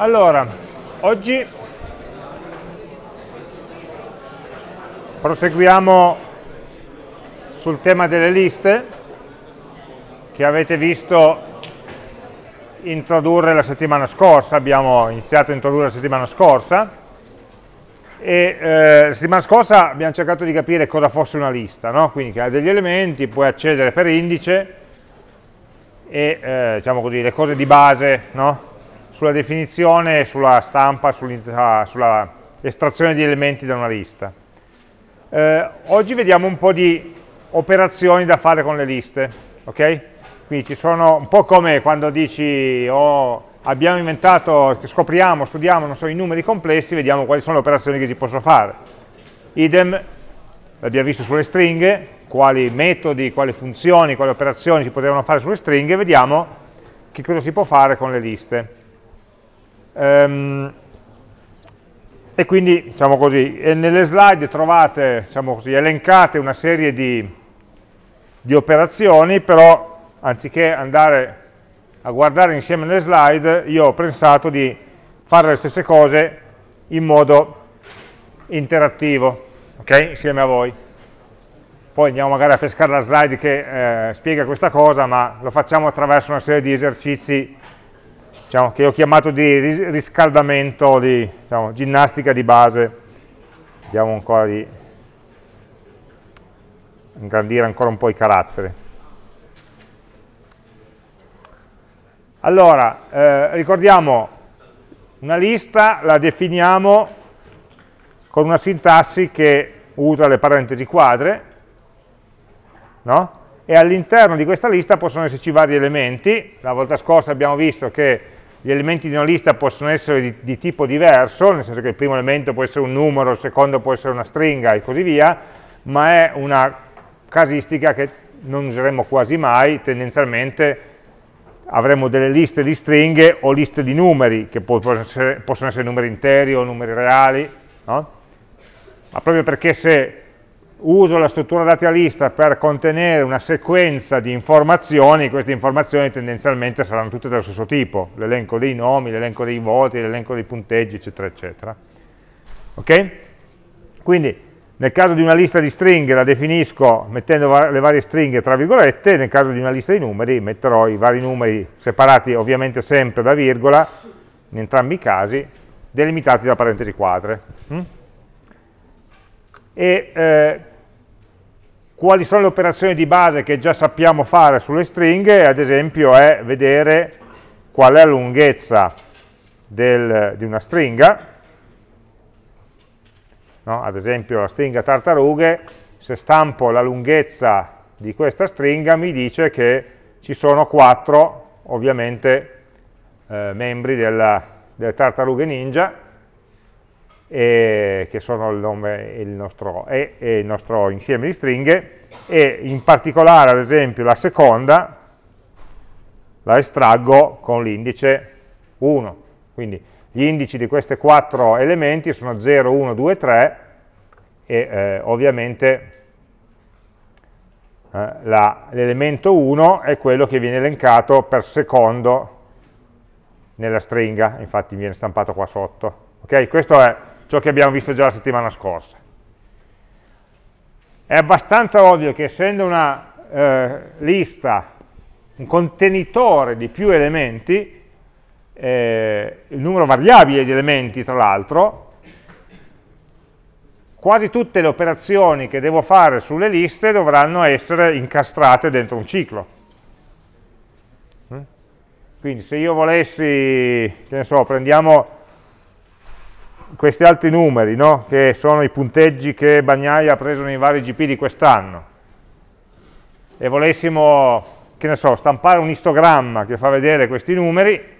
Allora, oggi proseguiamo sul tema delle liste che avete visto introdurre la settimana scorsa, abbiamo iniziato a introdurre la settimana scorsa e eh, la settimana scorsa abbiamo cercato di capire cosa fosse una lista, no? quindi che ha degli elementi, puoi accedere per indice e eh, diciamo così, le cose di base no? sulla definizione, sulla stampa, ah, sulla estrazione di elementi da una lista. Eh, oggi vediamo un po' di operazioni da fare con le liste, ok? Quindi ci sono un po' come quando dici oh, abbiamo inventato, scopriamo, studiamo, so, i numeri complessi, vediamo quali sono le operazioni che si possono fare. Idem, l'abbiamo visto sulle stringhe, quali metodi, quali funzioni, quali operazioni si potevano fare sulle stringhe, vediamo che cosa si può fare con le liste. Ehm, e quindi, diciamo così, nelle slide trovate, diciamo così, elencate una serie di, di operazioni, però anziché andare a guardare insieme le slide, io ho pensato di fare le stesse cose in modo interattivo, ok? Insieme a voi. Poi andiamo magari a pescare la slide che eh, spiega questa cosa, ma lo facciamo attraverso una serie di esercizi diciamo, che ho chiamato di riscaldamento, di diciamo, ginnastica di base, vediamo ancora di ingrandire ancora un po' i caratteri. Allora, eh, ricordiamo, una lista la definiamo con una sintassi che usa le parentesi quadre, no? e all'interno di questa lista possono esserci vari elementi, la volta scorsa abbiamo visto che gli elementi di una lista possono essere di, di, tipo diverso, nel senso che il primo elemento può essere un numero, il secondo può essere una stringa e così via, ma è una casistica che non useremo quasi mai, tendenzialmente avremo delle liste di stringhe o liste di numeri, che possono essere, possono essere numeri interi o numeri reali, no? ma proprio perché se uso la struttura dati a lista per contenere una sequenza di informazioni, queste informazioni tendenzialmente saranno tutte dello stesso tipo, l'elenco dei nomi, l'elenco dei voti, l'elenco dei punteggi, eccetera, eccetera. Ok? Quindi nel caso di una lista di stringhe la definisco mettendo le varie stringhe tra virgolette, nel caso di una lista di numeri metterò i vari numeri separati ovviamente sempre da virgola, in entrambi i casi, delimitati da parentesi quadre. Mm? E eh, quali sono le operazioni di base che già sappiamo fare sulle stringhe, ad esempio è vedere qual è la lunghezza del, di una stringa, no? ad esempio la stringa tartarughe, se stampo la lunghezza di questa stringa mi dice che ci sono quattro, ovviamente, eh, membri della, delle tartarughe ninja, eh, che sono il nome e il, nostro, e, e il nostro insieme di stringhe, e in particolare, ad esempio, la seconda la estraggo con l'indice 1. Quindi gli indici di questi quattro elementi sono 0, 1, 2, 3 e eh, ovviamente eh, l'elemento 1 è quello che viene elencato per secondo nella stringa, infatti viene stampato qua sotto. Ok, Questo è ciò che abbiamo visto già la settimana scorsa. È abbastanza ovvio che essendo una eh, lista, un contenitore di più elementi, eh, il numero variabile di elementi tra l'altro, quasi tutte le operazioni che devo fare sulle liste dovranno essere incastrate dentro un ciclo. Mm? Quindi se io volessi, che ne so, prendiamo questi altri numeri, no? che sono i punteggi che Bagnaia ha preso nei vari GP di quest'anno, e volessimo, che ne so, stampare un istogramma che fa vedere questi numeri,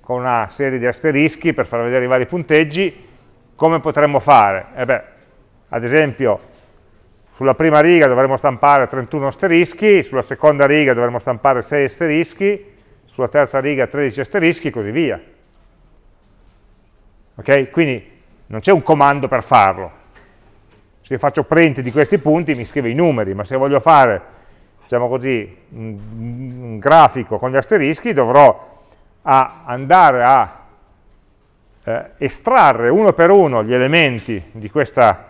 con una serie di asterischi per far vedere i vari punteggi, come potremmo fare? Eh beh, ad esempio, sulla prima riga dovremmo stampare 31 asterischi, sulla seconda riga dovremmo stampare 6 asterischi, sulla terza riga 13 asterischi e così via. Okay? Quindi non c'è un comando per farlo. Se faccio print di questi punti mi scrive i numeri, ma se voglio fare, diciamo così, un, un grafico con gli asterischi dovrò a andare a eh, estrarre uno per uno gli elementi di questa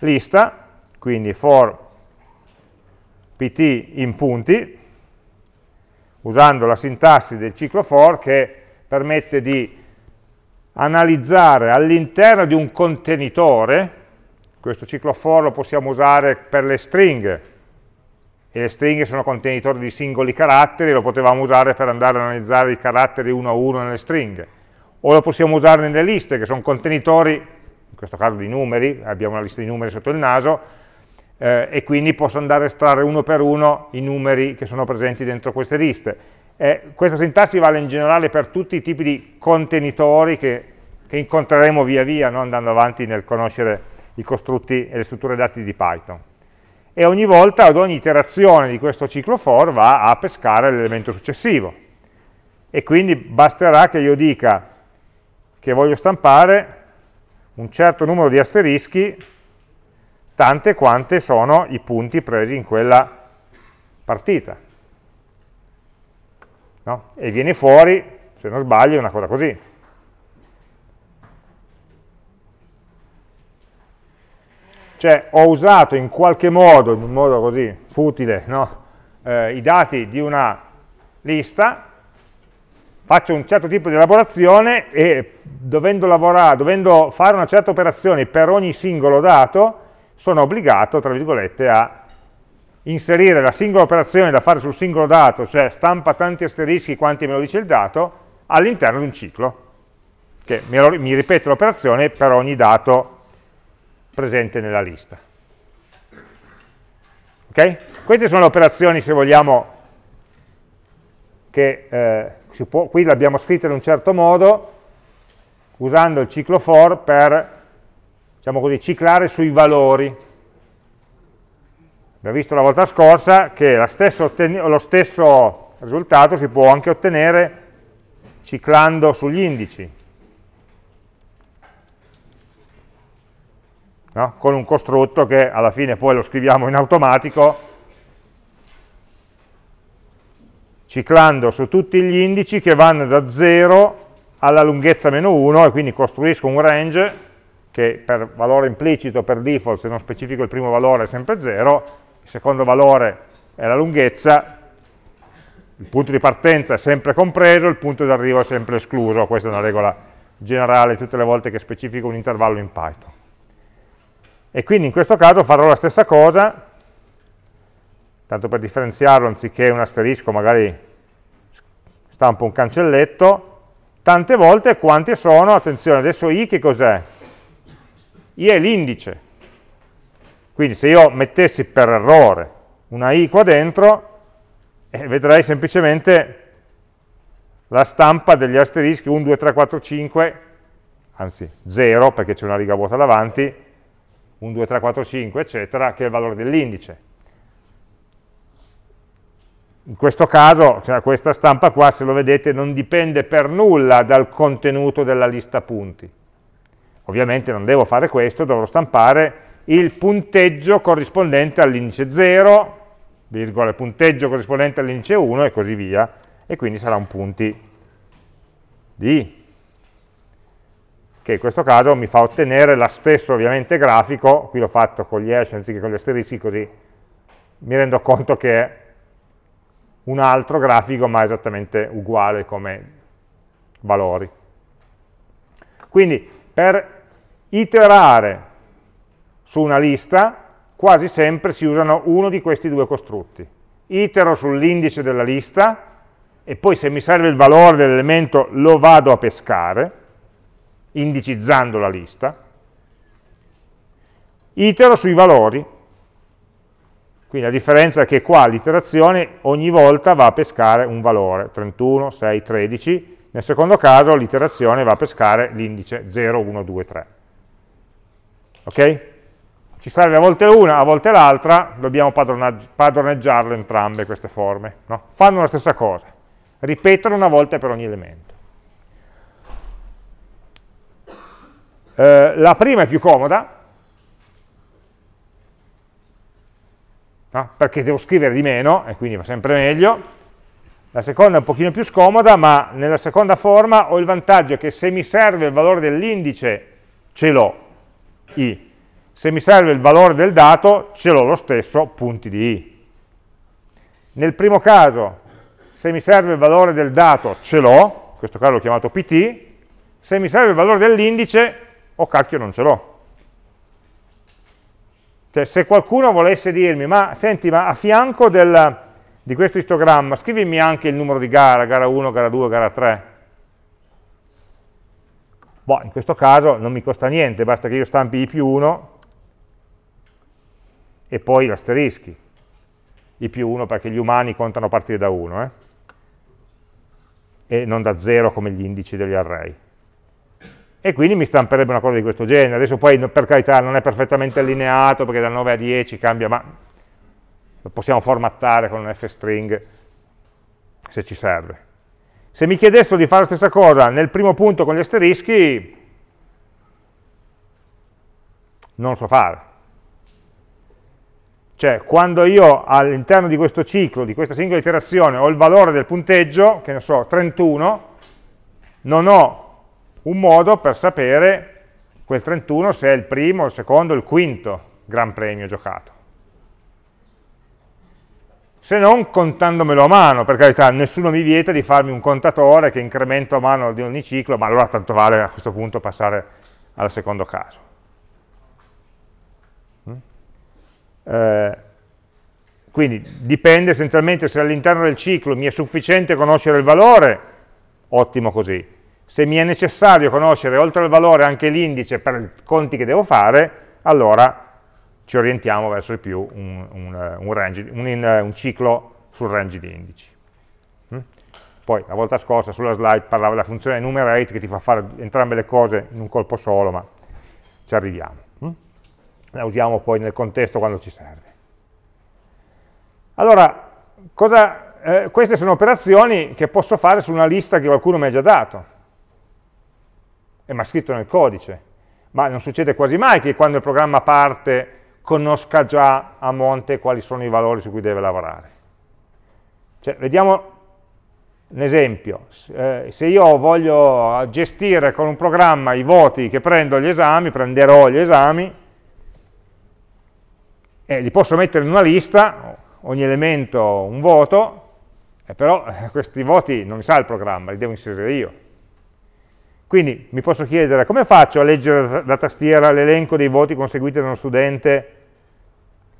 lista, quindi for pt in punti, usando la sintassi del ciclo for che permette di analizzare all'interno di un contenitore, questo ciclo for lo possiamo usare per le stringhe, e le stringhe sono contenitori di singoli caratteri, lo potevamo usare per andare ad analizzare i caratteri uno a uno nelle stringhe, o lo possiamo usare nelle liste, che sono contenitori, in questo caso di numeri, abbiamo una lista di numeri sotto il naso, eh, e quindi posso andare a estrarre uno per uno i numeri che sono presenti dentro queste liste. Eh, questa sintassi vale in generale per tutti i tipi di contenitori che, che incontreremo via via no? andando avanti nel conoscere i costrutti e le strutture dati di Python. E ogni volta, ad ogni iterazione di questo ciclo for, va a pescare l'elemento successivo. E quindi basterà che io dica che voglio stampare un certo numero di asterischi, tante quante sono i punti presi in quella partita no? e viene fuori, se non sbaglio, una cosa così. Cioè ho usato in qualche modo, in un modo così futile, no? eh, i dati di una lista, faccio un certo tipo di elaborazione e dovendo, lavorare, dovendo fare una certa operazione per ogni singolo dato, sono obbligato, tra virgolette, a inserire la singola operazione da fare sul singolo dato, cioè stampa tanti asterischi quanti me lo dice il dato, all'interno di un ciclo, che mi ripete l'operazione per ogni dato presente nella lista. Okay? Queste sono le operazioni, se vogliamo, che eh, può, qui le abbiamo scritte in un certo modo, usando il ciclo for per, diciamo così, ciclare sui valori, Abbiamo visto la volta scorsa che stesso lo stesso risultato si può anche ottenere ciclando sugli indici, no? con un costrutto che alla fine poi lo scriviamo in automatico, ciclando su tutti gli indici che vanno da 0 alla lunghezza meno 1 e quindi costruisco un range che per valore implicito, per default, se non specifico il primo valore è sempre 0, il secondo valore è la lunghezza, il punto di partenza è sempre compreso, il punto di arrivo è sempre escluso, questa è una regola generale tutte le volte che specifico un intervallo in Python. E quindi in questo caso farò la stessa cosa, tanto per differenziarlo anziché un asterisco magari stampo un cancelletto, tante volte quante sono, attenzione adesso i che cos'è? i è l'indice, quindi se io mettessi per errore una i qua dentro, eh, vedrei semplicemente la stampa degli asterischi 1, 2, 3, 4, 5, anzi 0 perché c'è una riga vuota davanti, 1, 2, 3, 4, 5, eccetera, che è il valore dell'indice. In questo caso, cioè questa stampa qua, se lo vedete, non dipende per nulla dal contenuto della lista punti. Ovviamente non devo fare questo, dovrò stampare il punteggio corrispondente all'indice 0, virgola, il punteggio corrispondente all'indice 1 e così via, e quindi sarà un punti di che in questo caso mi fa ottenere lo stesso ovviamente grafico, qui l'ho fatto con gli hash anziché con gli asterischi, così mi rendo conto che è un altro grafico ma esattamente uguale come valori. Quindi per iterare su una lista quasi sempre si usano uno di questi due costrutti. Itero sull'indice della lista e poi se mi serve il valore dell'elemento lo vado a pescare, indicizzando la lista. Itero sui valori, quindi la differenza è che qua l'iterazione ogni volta va a pescare un valore, 31, 6, 13, nel secondo caso l'iterazione va a pescare l'indice 0, 1, 2, 3. Ok? ci serve a volte una, a volte l'altra, dobbiamo padroneggiarle entrambe queste forme. No? Fanno la stessa cosa, ripetono una volta per ogni elemento. Eh, la prima è più comoda, no? perché devo scrivere di meno e quindi va sempre meglio. La seconda è un pochino più scomoda, ma nella seconda forma ho il vantaggio che se mi serve il valore dell'indice ce l'ho, i, se mi serve il valore del dato ce l'ho lo stesso, punti di i. Nel primo caso, se mi serve il valore del dato ce l'ho, in questo caso l'ho chiamato pt, se mi serve il valore dell'indice, oh cacchio non ce l'ho. Cioè, se qualcuno volesse dirmi, ma senti, ma a fianco del, di questo istogramma scrivimi anche il numero di gara, gara 1, gara 2, gara 3. Boh, in questo caso non mi costa niente, basta che io stampi i più 1 e poi gli asterischi, i più 1 perché gli umani contano a partire da 1, eh? e non da 0 come gli indici degli array. E quindi mi stamperebbe una cosa di questo genere. Adesso poi, per carità, non è perfettamente allineato perché da 9 a 10 cambia, ma lo possiamo formattare con un fstring se ci serve. Se mi chiedessero di fare la stessa cosa nel primo punto con gli asterischi, non so fare. Cioè, quando io all'interno di questo ciclo, di questa singola iterazione, ho il valore del punteggio, che ne so, 31, non ho un modo per sapere quel 31 se è il primo, il secondo, il quinto gran premio giocato. Se non contandomelo a mano, per carità, nessuno mi vieta di farmi un contatore che incremento a mano di ogni ciclo, ma allora tanto vale a questo punto passare al secondo caso. Eh, quindi dipende essenzialmente se all'interno del ciclo mi è sufficiente conoscere il valore, ottimo così. Se mi è necessario conoscere oltre al valore anche l'indice per i conti che devo fare, allora ci orientiamo verso il più un, un, un, range, un ciclo sul range di indici. Mm? Poi la volta scorsa sulla slide parlava della funzione enumerate che ti fa fare entrambe le cose in un colpo solo, ma ci arriviamo la usiamo poi nel contesto quando ci serve. Allora, cosa, eh, queste sono operazioni che posso fare su una lista che qualcuno mi ha già dato, e mi ha scritto nel codice, ma non succede quasi mai che quando il programma parte conosca già a monte quali sono i valori su cui deve lavorare. Cioè, vediamo un esempio, eh, se io voglio gestire con un programma i voti che prendo agli esami, prenderò gli esami, eh, li posso mettere in una lista, ogni elemento un voto, eh, però eh, questi voti non li sa il programma, li devo inserire io. Quindi mi posso chiedere come faccio a leggere da tastiera l'elenco dei voti conseguiti da uno studente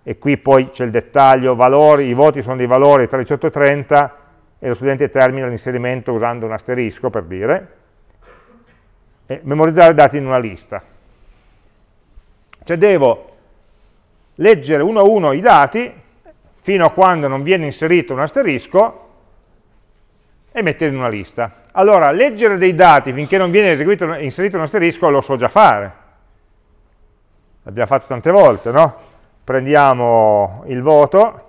e qui poi c'è il dettaglio, valori, i voti sono dei valori tra 18 e 30 e lo studente termina l'inserimento usando un asterisco per dire, e memorizzare i dati in una lista. Cioè devo leggere uno a uno i dati fino a quando non viene inserito un asterisco e metterli in una lista. Allora, leggere dei dati finché non viene eseguito, inserito un asterisco lo so già fare. L'abbiamo fatto tante volte, no? Prendiamo il voto,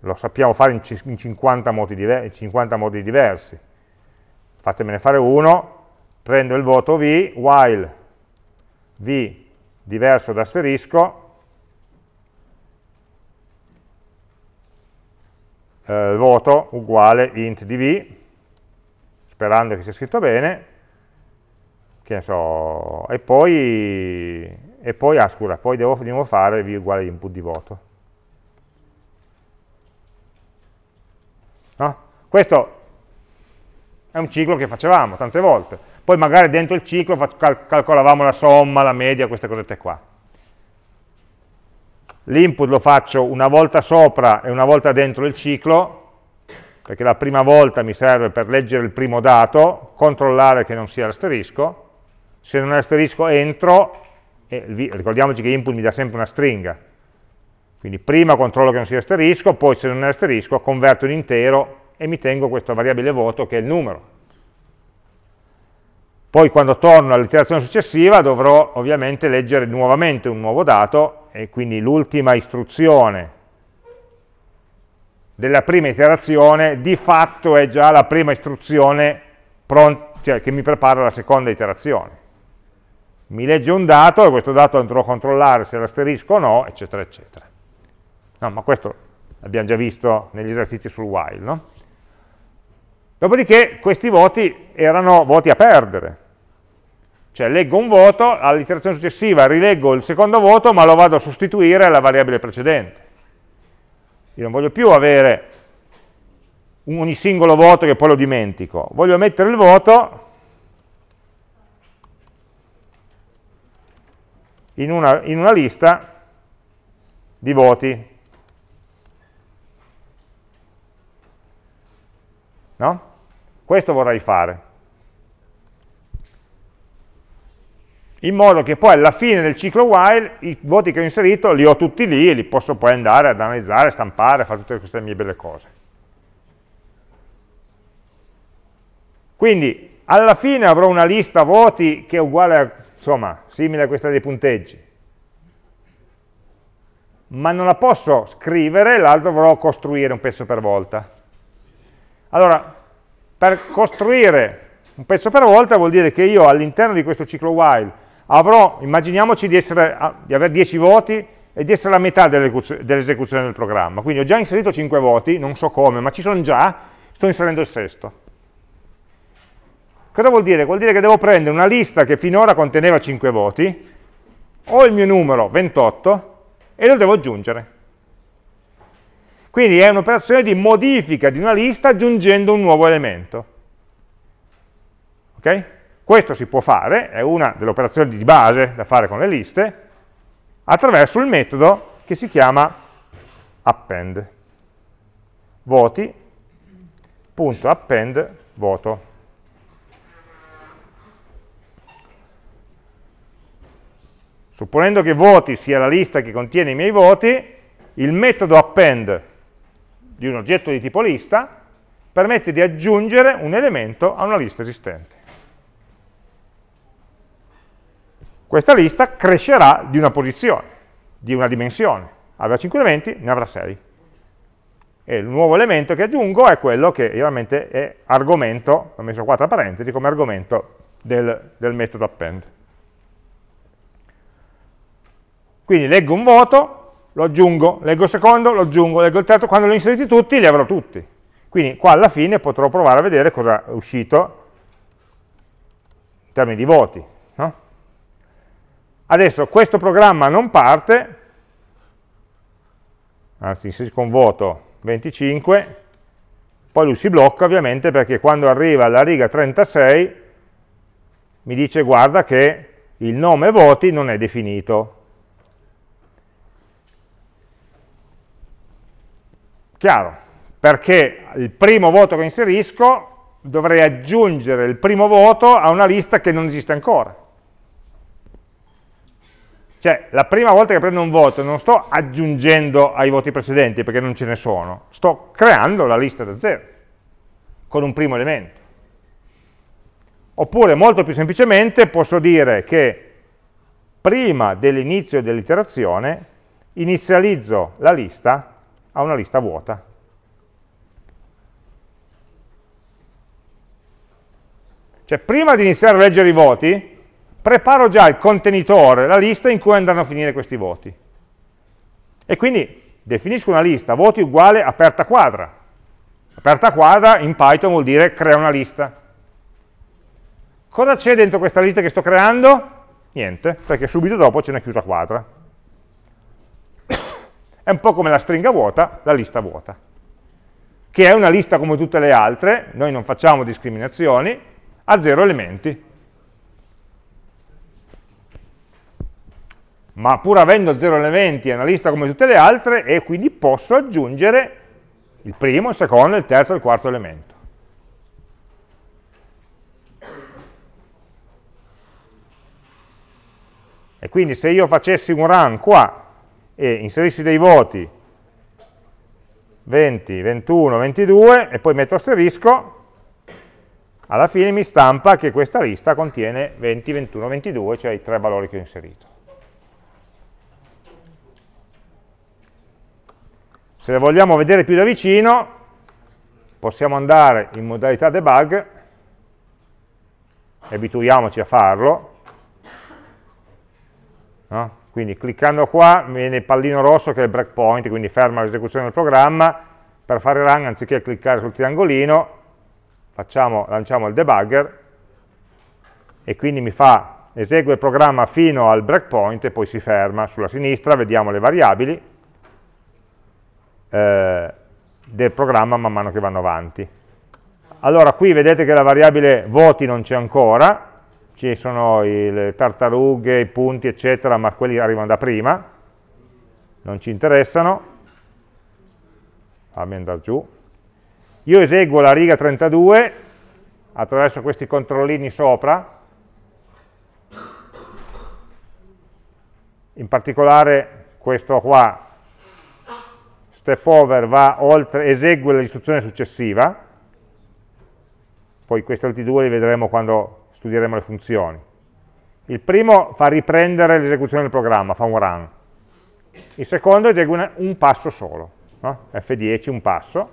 lo sappiamo fare in 50 modi, in 50 modi diversi. Fatemene fare uno, prendo il voto v, while v diverso da asterisco, eh, voto uguale int di v, sperando che sia scritto bene, che ne so, e poi, e poi, ah scusa, poi devo di nuovo fare v uguale input di voto. No? Questo è un ciclo che facevamo tante volte poi magari dentro il ciclo cal calcolavamo la somma, la media, queste cosette qua. L'input lo faccio una volta sopra e una volta dentro il ciclo, perché la prima volta mi serve per leggere il primo dato, controllare che non sia l'asterisco, se non è l'asterisco entro, e ricordiamoci che input mi dà sempre una stringa, quindi prima controllo che non sia asterisco, poi se non è asterisco converto in intero e mi tengo questa variabile voto che è il numero. Poi quando torno all'iterazione successiva dovrò ovviamente leggere nuovamente un nuovo dato e quindi l'ultima istruzione della prima iterazione di fatto è già la prima istruzione cioè che mi prepara la seconda iterazione. Mi legge un dato e questo dato andrò a controllare se l'asterisco o no, eccetera, eccetera. No, ma questo l'abbiamo già visto negli esercizi sul while, no? Dopodiché questi voti erano voti a perdere. Cioè leggo un voto, all'iterazione successiva rileggo il secondo voto, ma lo vado a sostituire alla variabile precedente. Io non voglio più avere ogni singolo voto che poi lo dimentico. Voglio mettere il voto in una, in una lista di voti. No? Questo vorrei fare. In modo che poi alla fine del ciclo while i voti che ho inserito li ho tutti lì e li posso poi andare ad analizzare, stampare, fare tutte queste mie belle cose. Quindi alla fine avrò una lista voti che è uguale a, insomma, simile a questa dei punteggi. Ma non la posso scrivere, la dovrò costruire un pezzo per volta. Allora, per costruire un pezzo per volta vuol dire che io all'interno di questo ciclo while avrò, immaginiamoci di, essere, di avere 10 voti e di essere la metà dell'esecuzione del programma. Quindi ho già inserito 5 voti, non so come, ma ci sono già, sto inserendo il sesto. Cosa vuol dire? Vuol dire che devo prendere una lista che finora conteneva 5 voti, ho il mio numero 28 e lo devo aggiungere. Quindi è un'operazione di modifica di una lista aggiungendo un nuovo elemento. Okay? Questo si può fare, è una delle operazioni di base da fare con le liste, attraverso il metodo che si chiama append. Voti.append voto. Supponendo che voti sia la lista che contiene i miei voti, il metodo append di un oggetto di tipo lista permette di aggiungere un elemento a una lista esistente. Questa lista crescerà di una posizione, di una dimensione. Avrà 5 elementi, ne avrà 6. E il nuovo elemento che aggiungo è quello che realmente è argomento, l'ho messo qua tra parentesi, come argomento del, del metodo append. Quindi leggo un voto, lo aggiungo, leggo il secondo, lo aggiungo, leggo il terzo, quando li ho inseriti tutti li avrò tutti. Quindi qua alla fine potrò provare a vedere cosa è uscito in termini di voti. No? Adesso questo programma non parte, anzi inserisco con voto 25, poi lui si blocca ovviamente perché quando arriva alla riga 36 mi dice guarda che il nome voti non è definito, Chiaro? Perché il primo voto che inserisco dovrei aggiungere il primo voto a una lista che non esiste ancora. Cioè, la prima volta che prendo un voto non sto aggiungendo ai voti precedenti perché non ce ne sono, sto creando la lista da zero con un primo elemento. Oppure, molto più semplicemente, posso dire che prima dell'inizio dell'iterazione inizializzo la lista a una lista vuota. Cioè prima di iniziare a leggere i voti, preparo già il contenitore, la lista in cui andranno a finire questi voti. E quindi definisco una lista, voti uguale aperta quadra. Aperta quadra in Python vuol dire crea una lista. Cosa c'è dentro questa lista che sto creando? Niente, perché subito dopo c'è una chiusa quadra. È un po' come la stringa vuota, la lista vuota, che è una lista come tutte le altre, noi non facciamo discriminazioni, ha zero elementi. Ma pur avendo zero elementi è una lista come tutte le altre e quindi posso aggiungere il primo, il secondo, il terzo e il quarto elemento. E quindi se io facessi un run qua e inserisci dei voti 20, 21, 22 e poi metto asterisco, alla fine mi stampa che questa lista contiene 20, 21, 22, cioè i tre valori che ho inserito. Se le vogliamo vedere più da vicino, possiamo andare in modalità debug, abituiamoci a farlo, no? Quindi cliccando qua viene il pallino rosso che è il breakpoint, quindi ferma l'esecuzione del programma. Per fare run, anziché cliccare sul triangolino, facciamo, lanciamo il debugger e quindi mi fa, esegue il programma fino al breakpoint e poi si ferma. Sulla sinistra vediamo le variabili eh, del programma man mano che vanno avanti. Allora qui vedete che la variabile voti non c'è ancora, ci sono i, le tartarughe, i punti, eccetera, ma quelli arrivano da prima, non ci interessano, fammi andare giù. Io eseguo la riga 32 attraverso questi controllini sopra, in particolare questo qua, step over, va oltre, esegue l'istruzione successiva, poi questi altri due li vedremo quando studieremo le funzioni. Il primo fa riprendere l'esecuzione del programma, fa un run. Il secondo esegue un passo solo, no? F10 un passo,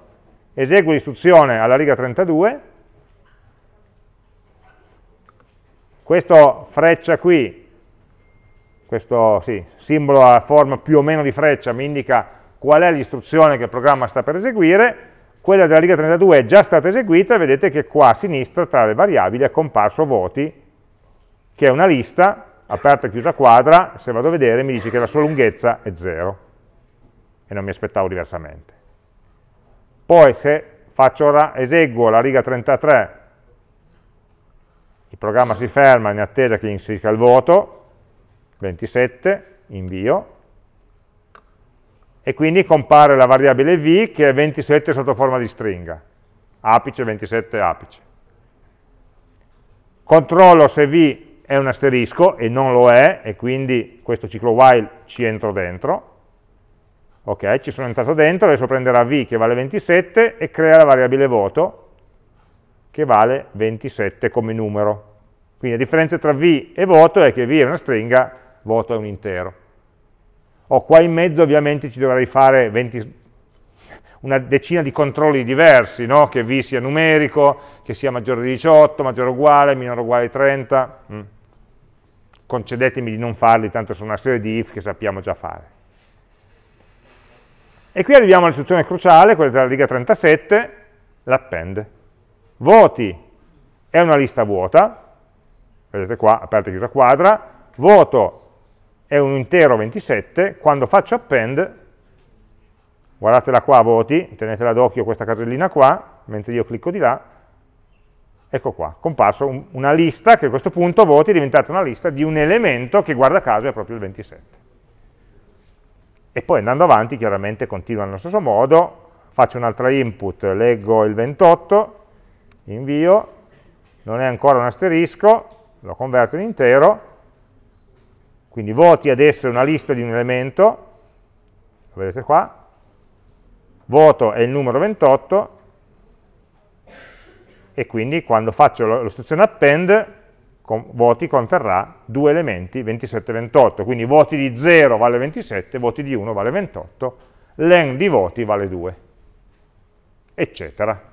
esegue l'istruzione alla riga 32, questo freccia qui, questo sì, simbolo a forma più o meno di freccia mi indica qual è l'istruzione che il programma sta per eseguire, quella della riga 32 è già stata eseguita, vedete che qua a sinistra tra le variabili è comparso voti, che è una lista, aperta e chiusa quadra, se vado a vedere mi dice che la sua lunghezza è 0 e non mi aspettavo diversamente. Poi se faccio, eseguo la riga 33, il programma si ferma in attesa che inserisca il voto, 27, invio, e quindi compare la variabile v che è 27 sotto forma di stringa, apice 27 apice. Controllo se v è un asterisco e non lo è e quindi questo ciclo while ci entro dentro. Ok, ci sono entrato dentro, adesso prenderà v che vale 27 e crea la variabile voto che vale 27 come numero. Quindi la differenza tra v e voto è che v è una stringa, voto è un intero o qua in mezzo ovviamente ci dovrei fare 20, una decina di controlli diversi, no? che v sia numerico, che sia maggiore di 18, maggiore o uguale, minore o uguale di 30, mm. concedetemi di non farli, tanto sono una serie di if che sappiamo già fare. E qui arriviamo all'istruzione cruciale, quella della riga 37, l'append. Voti è una lista vuota, vedete qua, aperta e chiusa quadra, voto è un intero 27, quando faccio append, guardatela qua a voti, tenetela d'occhio questa casellina qua, mentre io clicco di là, ecco qua, comparso un, una lista che a questo punto voti è diventata una lista di un elemento che guarda caso è proprio il 27. E poi andando avanti chiaramente continua nello stesso modo, faccio un'altra input, leggo il 28, invio, non è ancora un asterisco, lo converto in intero, quindi voti adesso è una lista di un elemento, lo vedete qua, voto è il numero 28 e quindi quando faccio l'istruzione append con, voti conterrà due elementi 27 e 28, quindi voti di 0 vale 27, voti di 1 vale 28, len di voti vale 2, eccetera.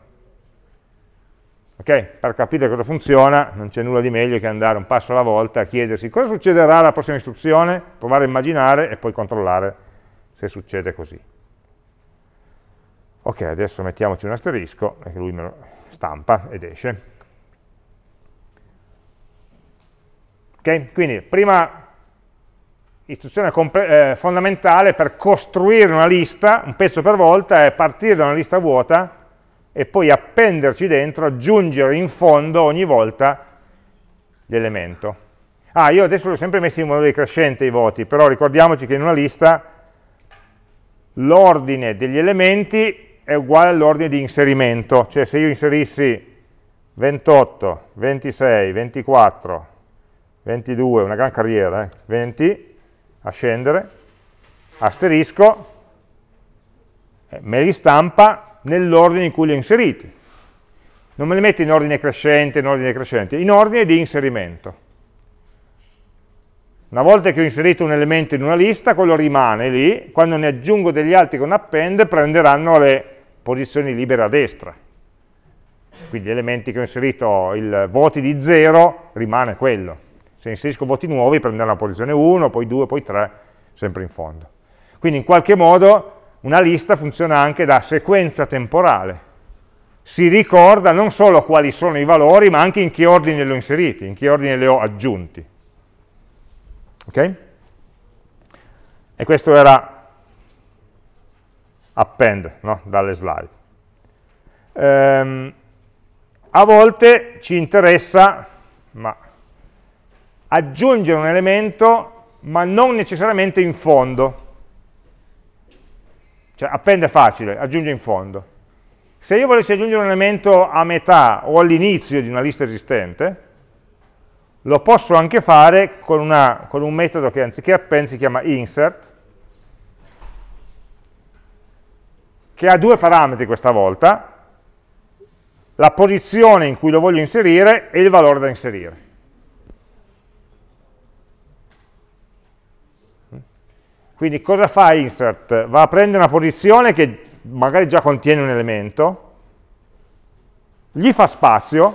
Okay? Per capire cosa funziona non c'è nulla di meglio che andare un passo alla volta a chiedersi cosa succederà alla prossima istruzione, provare a immaginare e poi controllare se succede così. Ok, adesso mettiamoci un asterisco e lui me lo stampa ed esce. Ok, quindi prima istruzione eh, fondamentale per costruire una lista, un pezzo per volta, è partire da una lista vuota e poi appenderci dentro, aggiungere in fondo ogni volta l'elemento. Ah, io adesso l'ho sempre messo in modo decrescente i voti, però ricordiamoci che in una lista l'ordine degli elementi è uguale all'ordine di inserimento, cioè se io inserissi 28, 26, 24, 22, una gran carriera, eh? 20, a scendere, asterisco, eh, me li stampa nell'ordine in cui li ho inseriti. Non me li mette in ordine crescente, in ordine crescente, in ordine di inserimento. Una volta che ho inserito un elemento in una lista, quello rimane lì, quando ne aggiungo degli altri con append prenderanno le posizioni libere a destra. Quindi gli elementi che ho inserito, il voti di 0, rimane quello. Se inserisco voti nuovi prenderanno la posizione 1, poi 2, poi 3, sempre in fondo. Quindi in qualche modo una lista funziona anche da sequenza temporale. Si ricorda non solo quali sono i valori, ma anche in che ordine li ho inseriti, in che ordine li ho aggiunti. Ok? E questo era append, no? dalle slide. Ehm, a volte ci interessa ma, aggiungere un elemento, ma non necessariamente in fondo cioè, appende è facile, aggiunge in fondo. Se io volessi aggiungere un elemento a metà o all'inizio di una lista esistente, lo posso anche fare con, una, con un metodo che anziché append si chiama insert, che ha due parametri questa volta, la posizione in cui lo voglio inserire e il valore da inserire. Quindi cosa fa insert? Va a prendere una posizione che magari già contiene un elemento, gli fa spazio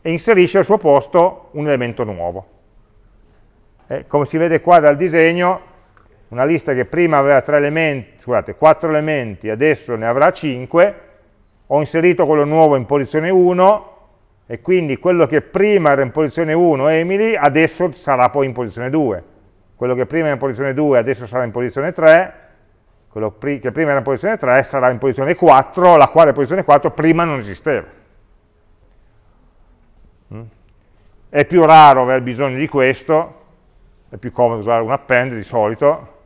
e inserisce al suo posto un elemento nuovo. E come si vede qua dal disegno, una lista che prima aveva elementi, scusate, 4 elementi, adesso ne avrà 5, ho inserito quello nuovo in posizione 1 e quindi quello che prima era in posizione 1, Emily, adesso sarà poi in posizione 2 quello che prima era in posizione 2 adesso sarà in posizione 3, quello che prima era in posizione 3 sarà in posizione 4, la quale posizione 4 prima non esisteva. Mm? È più raro aver bisogno di questo, è più comodo usare un append di solito.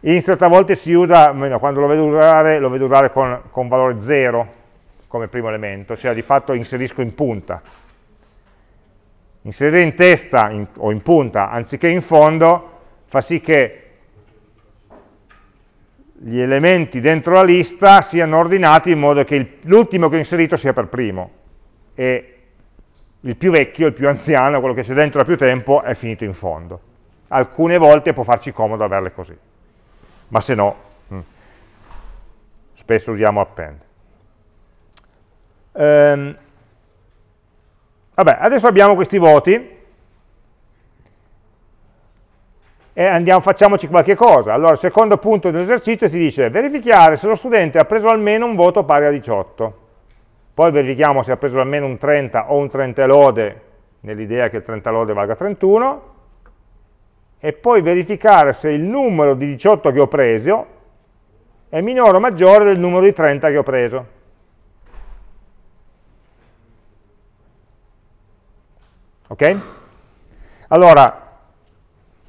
Insert a volte si usa, almeno quando lo vedo usare, lo vedo usare con, con valore 0 come primo elemento, cioè di fatto inserisco in punta, Inserire in testa in, o in punta anziché in fondo fa sì che gli elementi dentro la lista siano ordinati in modo che l'ultimo che ho inserito sia per primo e il più vecchio, il più anziano, quello che c'è dentro da più tempo è finito in fondo. Alcune volte può farci comodo averle così, ma se no mh, mm, spesso usiamo append. Um, Vabbè, adesso abbiamo questi voti e andiamo, facciamoci qualche cosa. Allora, il secondo punto dell'esercizio ti dice verificare se lo studente ha preso almeno un voto pari a 18. Poi verifichiamo se ha preso almeno un 30 o un 30 lode, nell'idea che il 30 lode valga 31. E poi verificare se il numero di 18 che ho preso è minore o maggiore del numero di 30 che ho preso. Ok? Allora,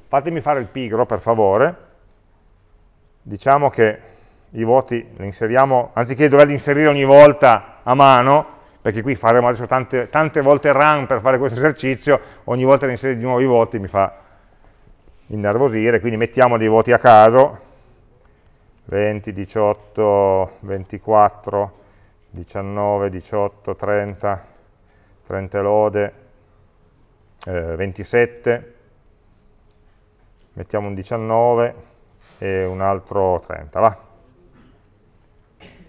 fatemi fare il pigro per favore. Diciamo che i voti li inseriamo, anziché doverli inserire ogni volta a mano, perché qui faremo adesso tante, tante volte run per fare questo esercizio, ogni volta che inserire di nuovo i voti mi fa innervosire, quindi mettiamo dei voti a caso, 20, 18, 24, 19, 18, 30, 30 lode, eh, 27, mettiamo un 19 e un altro 30, va?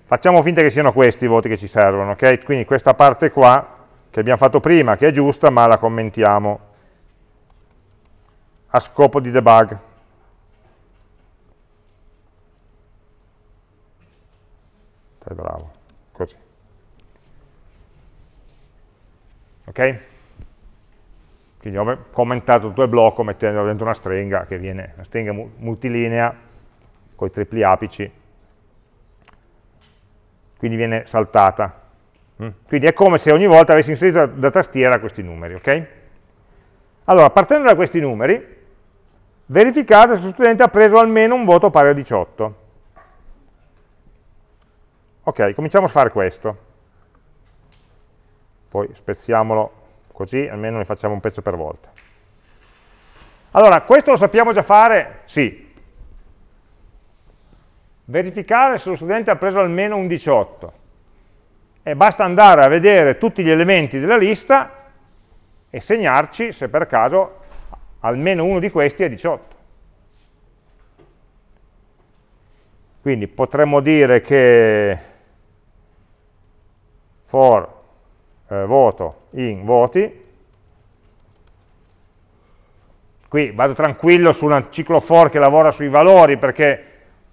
Facciamo finta che siano questi i voti che ci servono, ok? Quindi questa parte qua, che abbiamo fatto prima, che è giusta, ma la commentiamo a scopo di debug. Dai, bravo, così. Ok? Quindi ho commentato tutto il blocco mettendo dentro una stringa che viene una stringa multilinea con i tripli apici, quindi viene saltata. Mm. Quindi è come se ogni volta avessi inserito da tastiera questi numeri, ok? Allora, partendo da questi numeri, verificate se lo studente ha preso almeno un voto pari a 18. Ok, cominciamo a fare questo. Poi spezziamolo così almeno ne facciamo un pezzo per volta. Allora, questo lo sappiamo già fare? Sì. Verificare se lo studente ha preso almeno un 18. E basta andare a vedere tutti gli elementi della lista e segnarci se per caso almeno uno di questi è 18. Quindi potremmo dire che for eh, voto in voti, qui vado tranquillo su un ciclo for che lavora sui valori perché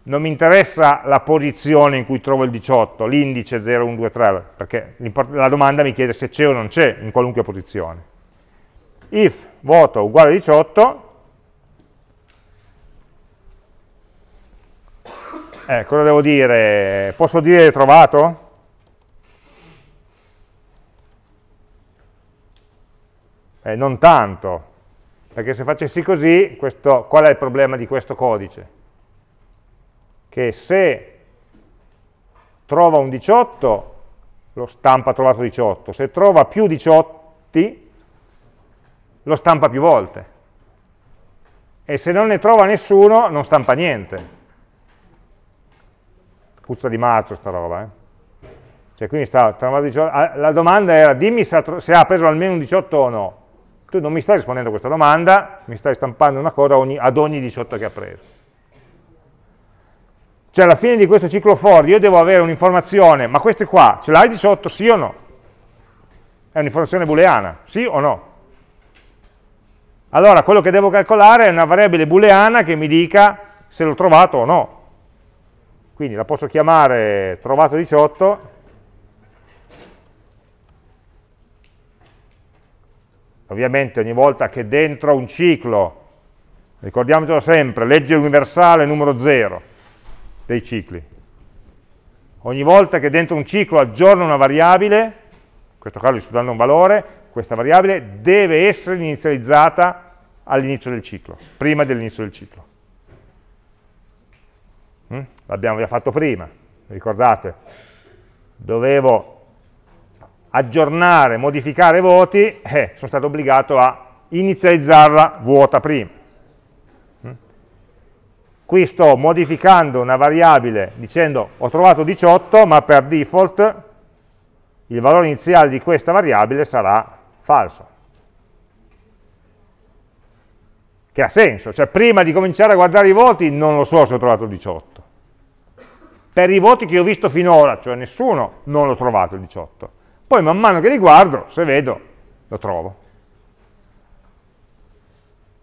non mi interessa la posizione in cui trovo il 18, l'indice 0, 1, 2, 3, perché la domanda mi chiede se c'è o non c'è in qualunque posizione. If voto uguale 18, eh, cosa devo dire? Posso dire trovato? eh, non tanto, perché se facessi così, questo, qual è il problema di questo codice? Che se trova un 18, lo stampa trovato 18, se trova più 18, lo stampa più volte. E se non ne trova nessuno, non stampa niente. Puzza di marcio sta roba, eh? Cioè, quindi sta, 18, ah, la domanda era dimmi se ha, se ha preso almeno un 18 o no tu non mi stai rispondendo a questa domanda, mi stai stampando una cosa ogni, ad ogni 18 che ha preso. Cioè alla fine di questo ciclo for io devo avere un'informazione, ma queste qua, ce l'hai 18 sì o no? È un'informazione booleana, sì o no? Allora quello che devo calcolare è una variabile booleana che mi dica se l'ho trovato o no. Quindi la posso chiamare trovato 18 Ovviamente ogni volta che dentro un ciclo, ricordiamocelo sempre, legge universale numero 0 dei cicli, ogni volta che dentro un ciclo aggiorna una variabile, in questo caso gli sto dando un valore, questa variabile deve essere inizializzata all'inizio del ciclo, prima dell'inizio del ciclo. Hm? L'abbiamo già fatto prima, ricordate? Dovevo aggiornare, modificare voti, eh, sono stato obbligato a inizializzarla vuota prima. Mm. Qui sto modificando una variabile dicendo ho trovato 18, ma per default il valore iniziale di questa variabile sarà falso. Che ha senso, cioè prima di cominciare a guardare i voti non lo so se ho trovato 18. Per i voti che ho visto finora, cioè nessuno, non l'ho trovato 18 poi man mano che li guardo, se vedo, lo trovo.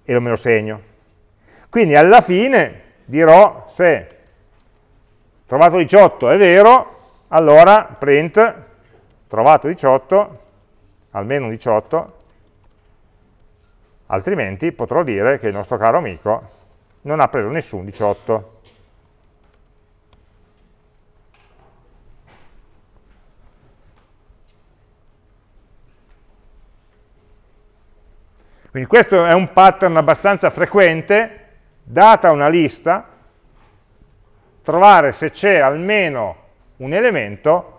E lo me lo segno. Quindi alla fine dirò se trovato 18 è vero, allora print trovato 18, almeno 18, altrimenti potrò dire che il nostro caro amico non ha preso nessun 18. Quindi questo è un pattern abbastanza frequente, data una lista, trovare se c'è almeno un elemento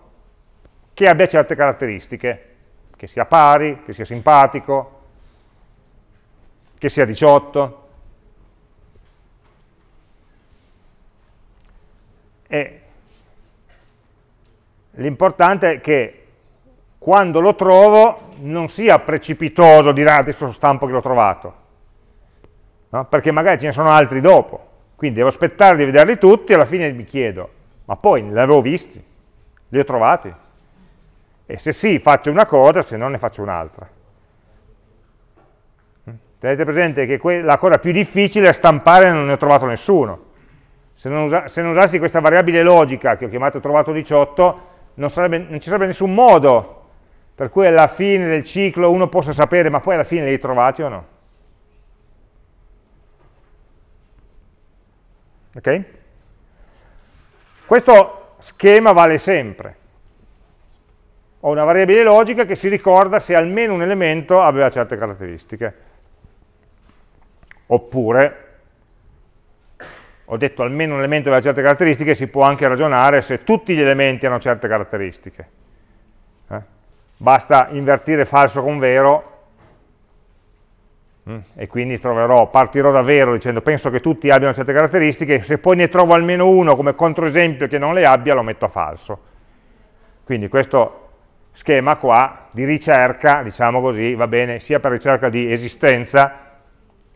che abbia certe caratteristiche, che sia pari, che sia simpatico, che sia 18. E l'importante è che quando lo trovo non sia precipitoso dire ah, adesso stampo che l'ho trovato, no? perché magari ce ne sono altri dopo, quindi devo aspettare di vederli tutti e alla fine mi chiedo, ma poi li avevo visti, li ho trovati? E se sì faccio una cosa, se no ne faccio un'altra. Mm? Tenete presente che la cosa più difficile è stampare non ne ho trovato nessuno. Se non, se non usassi questa variabile logica che ho chiamato trovato 18, non, sarebbe, non ci sarebbe nessun modo per cui alla fine del ciclo uno possa sapere ma poi alla fine li hai trovati o no? Ok? Questo schema vale sempre. Ho una variabile logica che si ricorda se almeno un elemento aveva certe caratteristiche. Oppure, ho detto almeno un elemento aveva certe caratteristiche, si può anche ragionare se tutti gli elementi hanno certe caratteristiche basta invertire falso con vero mm, e quindi troverò, partirò da vero dicendo penso che tutti abbiano certe caratteristiche, se poi ne trovo almeno uno come controesempio che non le abbia lo metto a falso. Quindi questo schema qua di ricerca, diciamo così, va bene sia per ricerca di esistenza,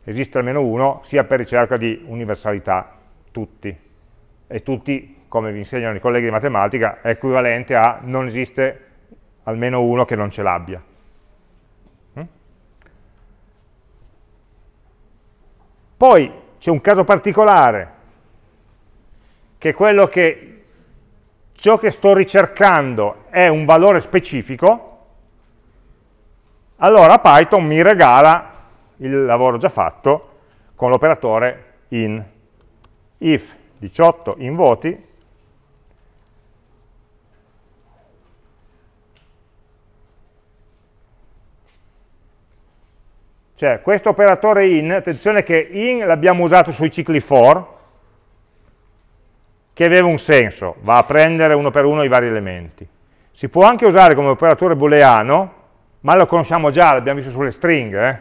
esiste almeno uno, sia per ricerca di universalità, tutti. E tutti, come vi insegnano i colleghi di matematica, è equivalente a non esiste almeno uno che non ce l'abbia. Mm? Poi c'è un caso particolare, che è quello che ciò che sto ricercando è un valore specifico, allora Python mi regala il lavoro già fatto con l'operatore in. If 18 in voti Cioè, questo operatore in, attenzione che in l'abbiamo usato sui cicli for, che aveva un senso, va a prendere uno per uno i vari elementi. Si può anche usare come operatore booleano, ma lo conosciamo già, l'abbiamo visto sulle stringhe. Eh?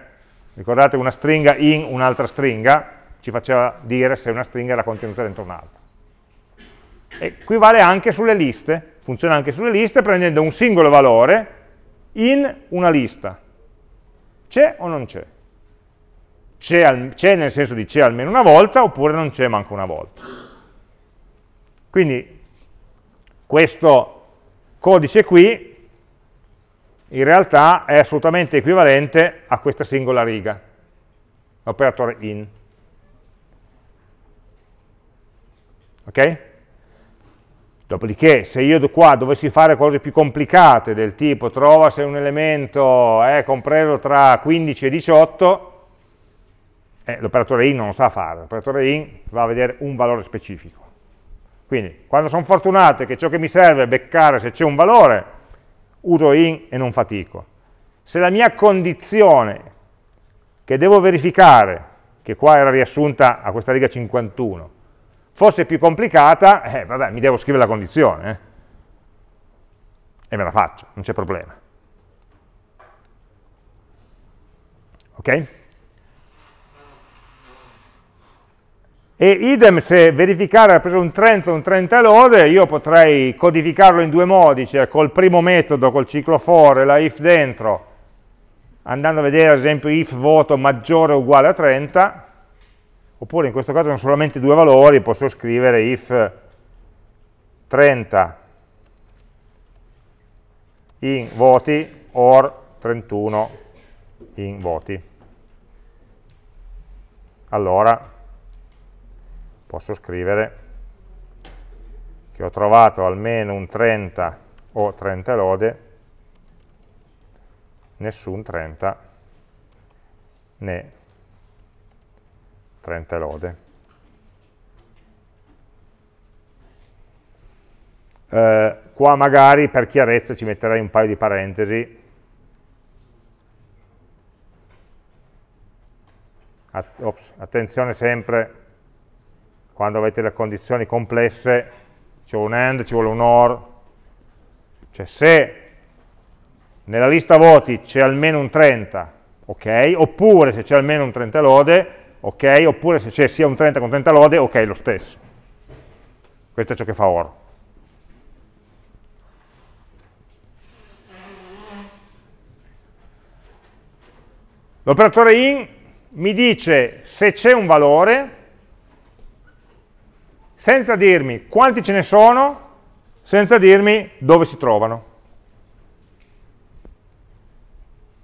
Ricordate una stringa in un'altra stringa ci faceva dire se una stringa era contenuta dentro un'altra. E qui vale anche sulle liste, funziona anche sulle liste prendendo un singolo valore in una lista. C'è o non c'è? c'è nel senso di c'è almeno una volta oppure non c'è manco una volta. Quindi questo codice qui in realtà è assolutamente equivalente a questa singola riga, l'operatore in. Ok? Dopodiché, se io qua dovessi fare cose più complicate del tipo trova se un elemento è compreso tra 15 e 18, eh, l'operatore in non lo sa fare, l'operatore in va a vedere un valore specifico. Quindi quando sono fortunato e che ciò che mi serve è beccare se c'è un valore, uso in e non fatico. Se la mia condizione che devo verificare, che qua era riassunta a questa riga 51, fosse più complicata, eh, vabbè, mi devo scrivere la condizione eh. e me la faccio, non c'è problema. Ok? E idem se verificare ha preso un 30 o un 30 lode, io potrei codificarlo in due modi, cioè col primo metodo, col ciclo for e la if dentro, andando a vedere ad esempio if voto maggiore o uguale a 30, oppure in questo caso sono solamente due valori, posso scrivere if 30 in voti or 31 in voti. Allora, posso scrivere che ho trovato almeno un 30 o 30 lode, nessun 30 né 30 lode. Eh, qua magari per chiarezza ci metterei un paio di parentesi At ops, attenzione sempre quando avete le condizioni complesse, c'è un AND, ci vuole un OR, cioè se nella lista voti c'è almeno un 30, ok, oppure se c'è almeno un 30 lode, ok, oppure se c'è sia un 30 con 30 lode, ok, lo stesso. Questo è ciò che fa OR. L'operatore in mi dice se c'è un valore senza dirmi quanti ce ne sono, senza dirmi dove si trovano.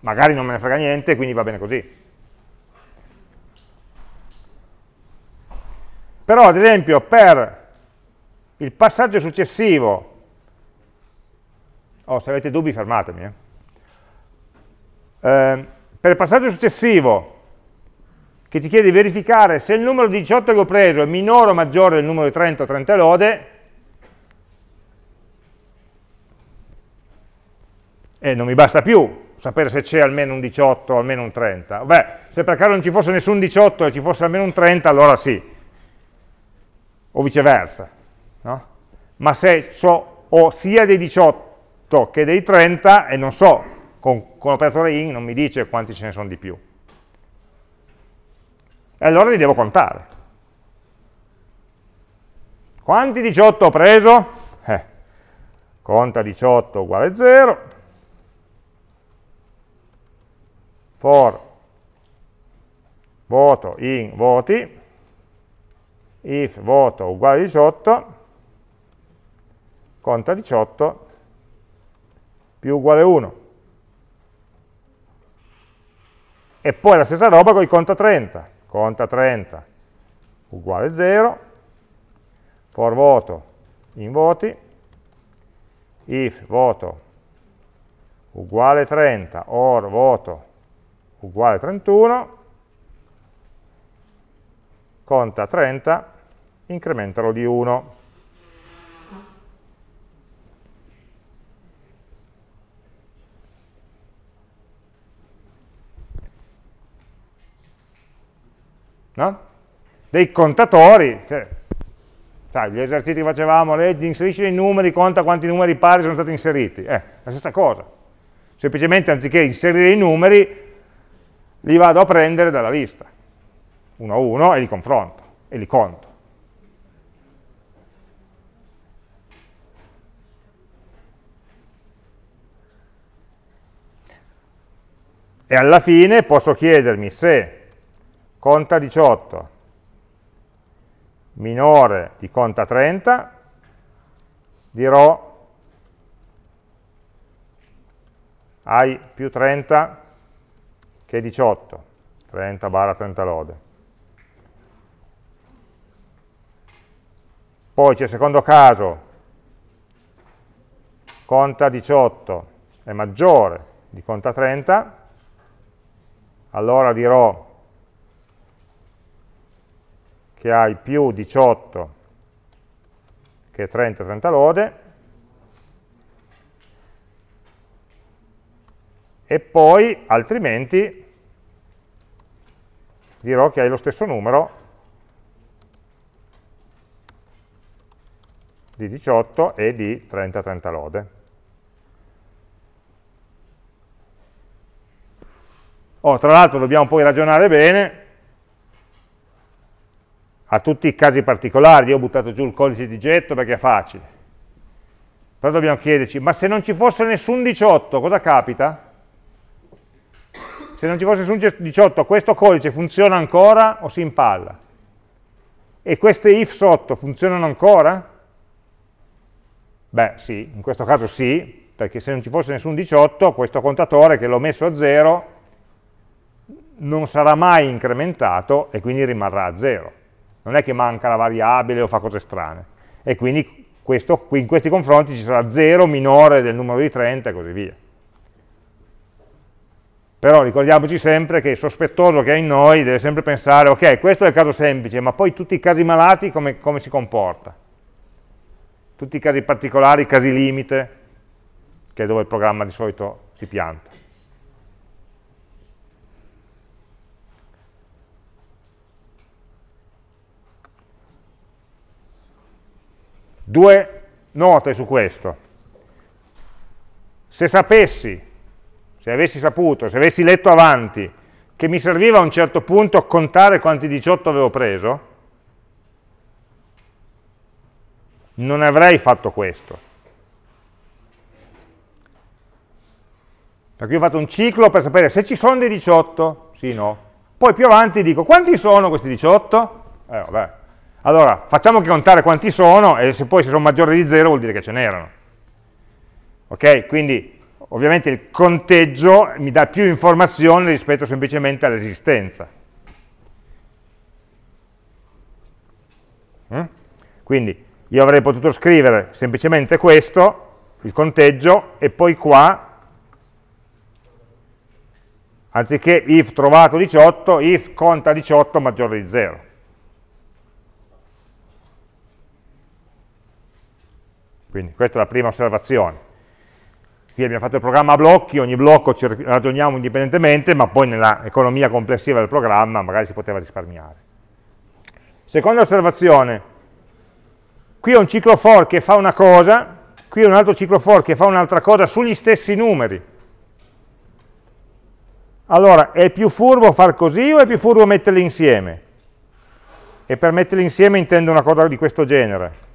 Magari non me ne frega niente, quindi va bene così. Però, ad esempio, per il passaggio successivo, oh, se avete dubbi fermatemi, eh. Eh, per il passaggio successivo che ti chiede di verificare se il numero 18 che ho preso è minore o maggiore del numero di 30 o 30 lode, e non mi basta più sapere se c'è almeno un 18 o almeno un 30. Beh, se per caso non ci fosse nessun 18 e ci fosse almeno un 30, allora sì, o viceversa. No? Ma se so, ho sia dei 18 che dei 30 e non so, con, con l'operatore in non mi dice quanti ce ne sono di più. E allora li devo contare. Quanti 18 ho preso? Eh, conta 18 uguale 0. For voto in voti, if voto uguale 18, conta 18 più uguale 1. E poi la stessa roba con i conta 30 conta 30 uguale 0, for voto in voti, if voto uguale 30, or voto uguale 31, conta 30, incrementalo di 1. no? dei contatori, cioè, sai, gli esercizi che facevamo, leggi, inserisci dei numeri, conta quanti numeri pari sono stati inseriti, eh, la stessa cosa, semplicemente anziché inserire i numeri, li vado a prendere dalla lista, uno a uno, e li confronto, e li conto. E alla fine posso chiedermi se conta 18 minore di conta 30, dirò hai più 30 che 18, 30 barra 30 lode. Poi c'è il secondo caso, conta 18 è maggiore di conta 30, allora dirò che hai più 18 che è 30, 30 lode, e poi altrimenti dirò che hai lo stesso numero di 18 e di 30-30 lode. Oh, tra l'altro dobbiamo poi ragionare bene a tutti i casi particolari, io ho buttato giù il codice di getto perché è facile, però dobbiamo chiederci, ma se non ci fosse nessun 18, cosa capita? Se non ci fosse nessun 18, questo codice funziona ancora o si impalla? E queste if sotto funzionano ancora? Beh sì, in questo caso sì, perché se non ci fosse nessun 18, questo contatore che l'ho messo a 0 non sarà mai incrementato e quindi rimarrà a 0 non è che manca la variabile o fa cose strane, e quindi questo, in questi confronti ci sarà 0 minore del numero di 30 e così via. Però ricordiamoci sempre che il sospettoso che è in noi deve sempre pensare, ok, questo è il caso semplice, ma poi tutti i casi malati come, come si comporta? Tutti i casi particolari, i casi limite, che è dove il programma di solito si pianta. Due note su questo. Se sapessi, se avessi saputo, se avessi letto avanti, che mi serviva a un certo punto contare quanti 18 avevo preso, non avrei fatto questo. Perché io ho fatto un ciclo per sapere se ci sono dei 18, sì o no. Poi più avanti dico, quanti sono questi 18? Eh vabbè, allora, facciamo che contare quanti sono e se poi se sono maggiori di 0 vuol dire che ce n'erano. Ok? Quindi ovviamente il conteggio mi dà più informazione rispetto semplicemente all'esistenza. Mm? Quindi io avrei potuto scrivere semplicemente questo, il conteggio, e poi qua, anziché if trovato 18, if conta 18 maggiore di 0. Quindi questa è la prima osservazione. Qui abbiamo fatto il programma a blocchi, ogni blocco ci ragioniamo indipendentemente, ma poi nell'economia complessiva del programma magari si poteva risparmiare. Seconda osservazione, qui è un ciclo for che fa una cosa, qui è un altro ciclo for che fa un'altra cosa sugli stessi numeri. Allora, è più furbo far così o è più furbo metterli insieme? E per metterli insieme intendo una cosa di questo genere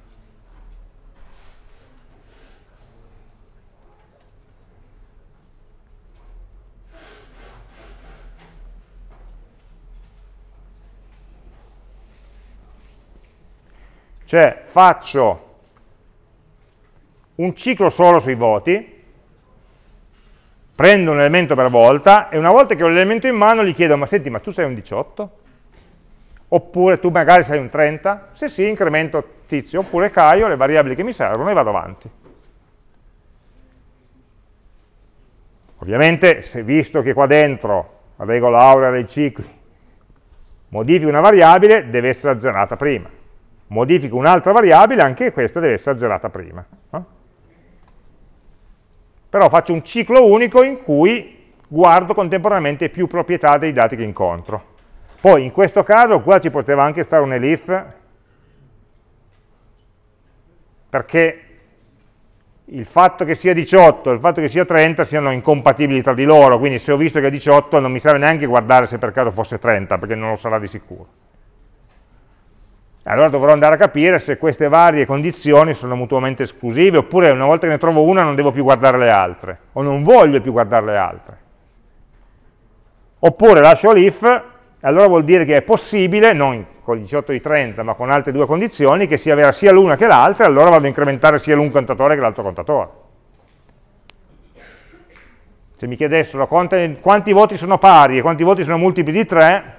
Cioè faccio un ciclo solo sui voti, prendo un elemento per volta e una volta che ho l'elemento in mano gli chiedo ma senti ma tu sei un 18? Oppure tu magari sei un 30? Se sì incremento tizio, oppure Caio, le variabili che mi servono e vado avanti. Ovviamente, se visto che qua dentro la regola aurea dei cicli modifica una variabile, deve essere azzerata prima modifico un'altra variabile, anche questa deve essere azzerata prima. No? Però faccio un ciclo unico in cui guardo contemporaneamente più proprietà dei dati che incontro. Poi in questo caso qua ci poteva anche stare un elif, perché il fatto che sia 18 e il fatto che sia 30 siano incompatibili tra di loro, quindi se ho visto che è 18 non mi serve neanche guardare se per caso fosse 30, perché non lo sarà di sicuro allora dovrò andare a capire se queste varie condizioni sono mutuamente esclusive, oppure una volta che ne trovo una non devo più guardare le altre, o non voglio più guardare le altre. Oppure lascio l'if, allora vuol dire che è possibile, non con il 18 di 30, ma con altre due condizioni, che sia vera sia l'una che l'altra, allora vado a incrementare sia l'un contatore che l'altro contatore. Se mi chiedessero quanti, quanti voti sono pari e quanti voti sono multipli di 3,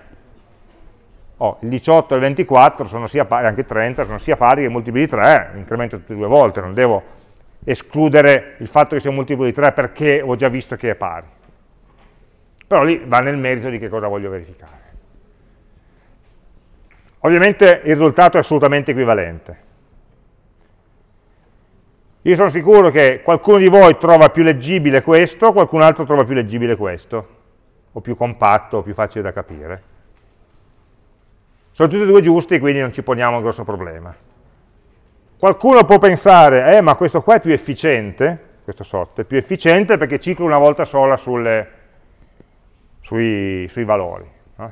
oh, il 18 e il 24 sono sia pari, anche il 30 sono sia pari che multipli di 3, eh, incremento tutte e due volte, non devo escludere il fatto che sia un multiplo di 3 perché ho già visto che è pari. Però lì va nel merito di che cosa voglio verificare. Ovviamente il risultato è assolutamente equivalente. Io sono sicuro che qualcuno di voi trova più leggibile questo, qualcun altro trova più leggibile questo, o più compatto, o più facile da capire. Sono tutti e due giusti, quindi non ci poniamo un grosso problema. Qualcuno può pensare, eh, ma questo qua è più efficiente, questo sotto, è più efficiente perché ciclo una volta sola sulle, sui, sui, valori. Eh?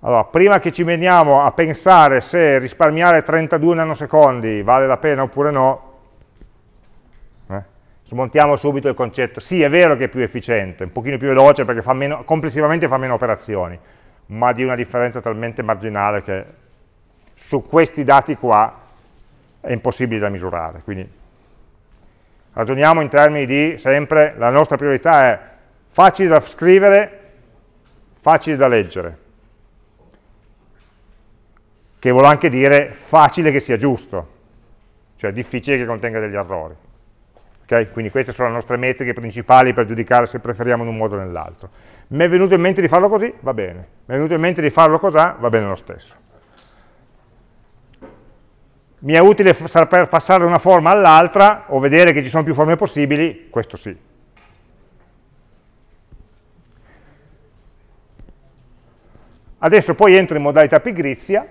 Allora, prima che ci veniamo a pensare se risparmiare 32 nanosecondi vale la pena oppure no, eh, smontiamo subito il concetto. Sì, è vero che è più efficiente, un pochino più veloce perché fa meno, complessivamente fa meno operazioni, ma di una differenza talmente marginale che su questi dati qua è impossibile da misurare. Quindi ragioniamo in termini di sempre, la nostra priorità è facile da scrivere, facile da leggere, che vuol anche dire facile che sia giusto, cioè difficile che contenga degli errori. Okay? Quindi queste sono le nostre metriche principali per giudicare se preferiamo in un modo o nell'altro mi è venuto in mente di farlo così, va bene, mi è venuto in mente di farlo cos'ha, va bene lo stesso. Mi è utile saper passare da una forma all'altra o vedere che ci sono più forme possibili, questo sì. Adesso poi entro in modalità pigrizia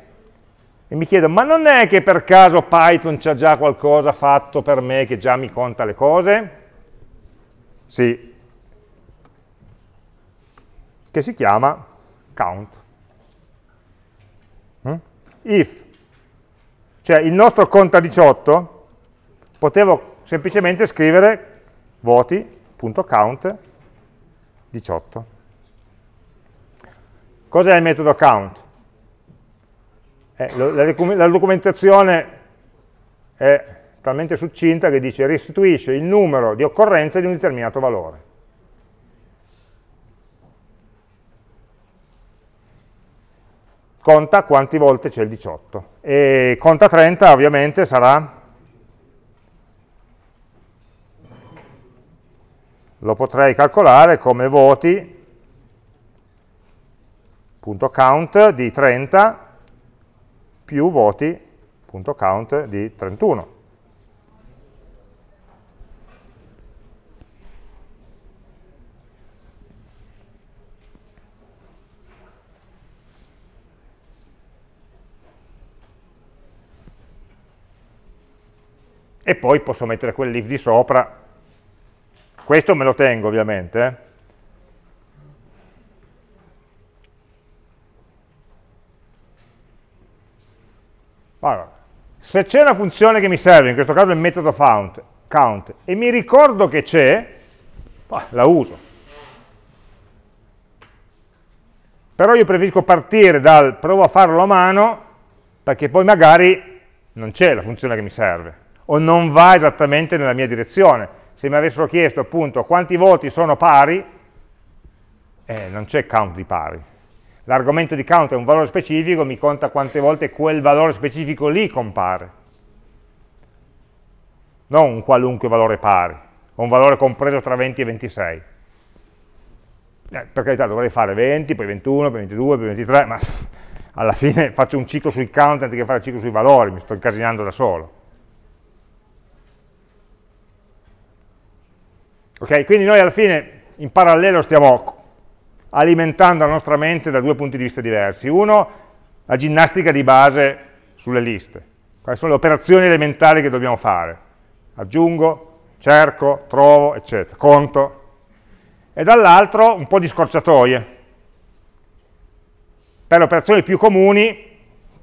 e mi chiedo, ma non è che per caso Python c'ha già qualcosa fatto per me che già mi conta le cose? Sì, che si chiama count. Mm? If, cioè il nostro conta 18, potevo semplicemente scrivere voti.count 18. Cos'è il metodo count? Eh, la documentazione è talmente succinta che dice restituisce il numero di occorrenza di un determinato valore. conta quante volte c'è il 18 e conta 30 ovviamente sarà lo potrei calcolare come voti.count di 30 più voti.count di 31 e poi posso mettere quel leaf di sopra. Questo me lo tengo ovviamente. Eh. Allora, se c'è una funzione che mi serve, in questo caso il metodo found, count, e mi ricordo che c'è, la uso. Però io preferisco partire dal provo a farlo a mano, perché poi magari non c'è la funzione che mi serve o non va esattamente nella mia direzione. Se mi avessero chiesto appunto quanti voti sono pari, eh, non c'è count di pari. L'argomento di count è un valore specifico, mi conta quante volte quel valore specifico lì compare. Non un qualunque valore pari, o un valore compreso tra 20 e 26. Eh, per carità dovrei fare 20, poi 21, poi 22, poi 23, ma alla fine faccio un ciclo sui count anziché fare un ciclo sui valori, mi sto incasinando da solo. Okay? Quindi noi alla fine in parallelo stiamo alimentando la nostra mente da due punti di vista diversi. Uno, la ginnastica di base sulle liste. Quali sono le operazioni elementari che dobbiamo fare? Aggiungo, cerco, trovo, eccetera, conto. E dall'altro un po' di scorciatoie. Per le operazioni più comuni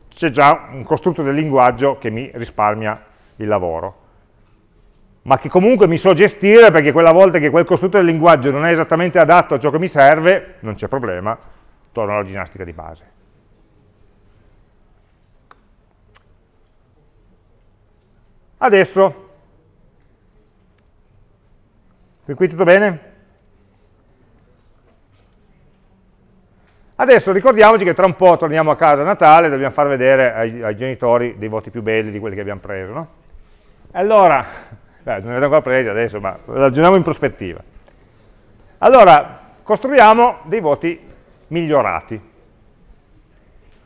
c'è già un costrutto del linguaggio che mi risparmia il lavoro ma che comunque mi so gestire perché quella volta che quel costrutto del linguaggio non è esattamente adatto a ciò che mi serve, non c'è problema, torno alla ginnastica di base. Adesso, fin qui tutto bene? Adesso ricordiamoci che tra un po' torniamo a casa a Natale e dobbiamo far vedere ai, ai, genitori dei voti più belli di quelli che abbiamo preso, no? Allora, Beh, non ne vedo ancora presi adesso, ma ragioniamo in prospettiva. Allora, costruiamo dei voti migliorati.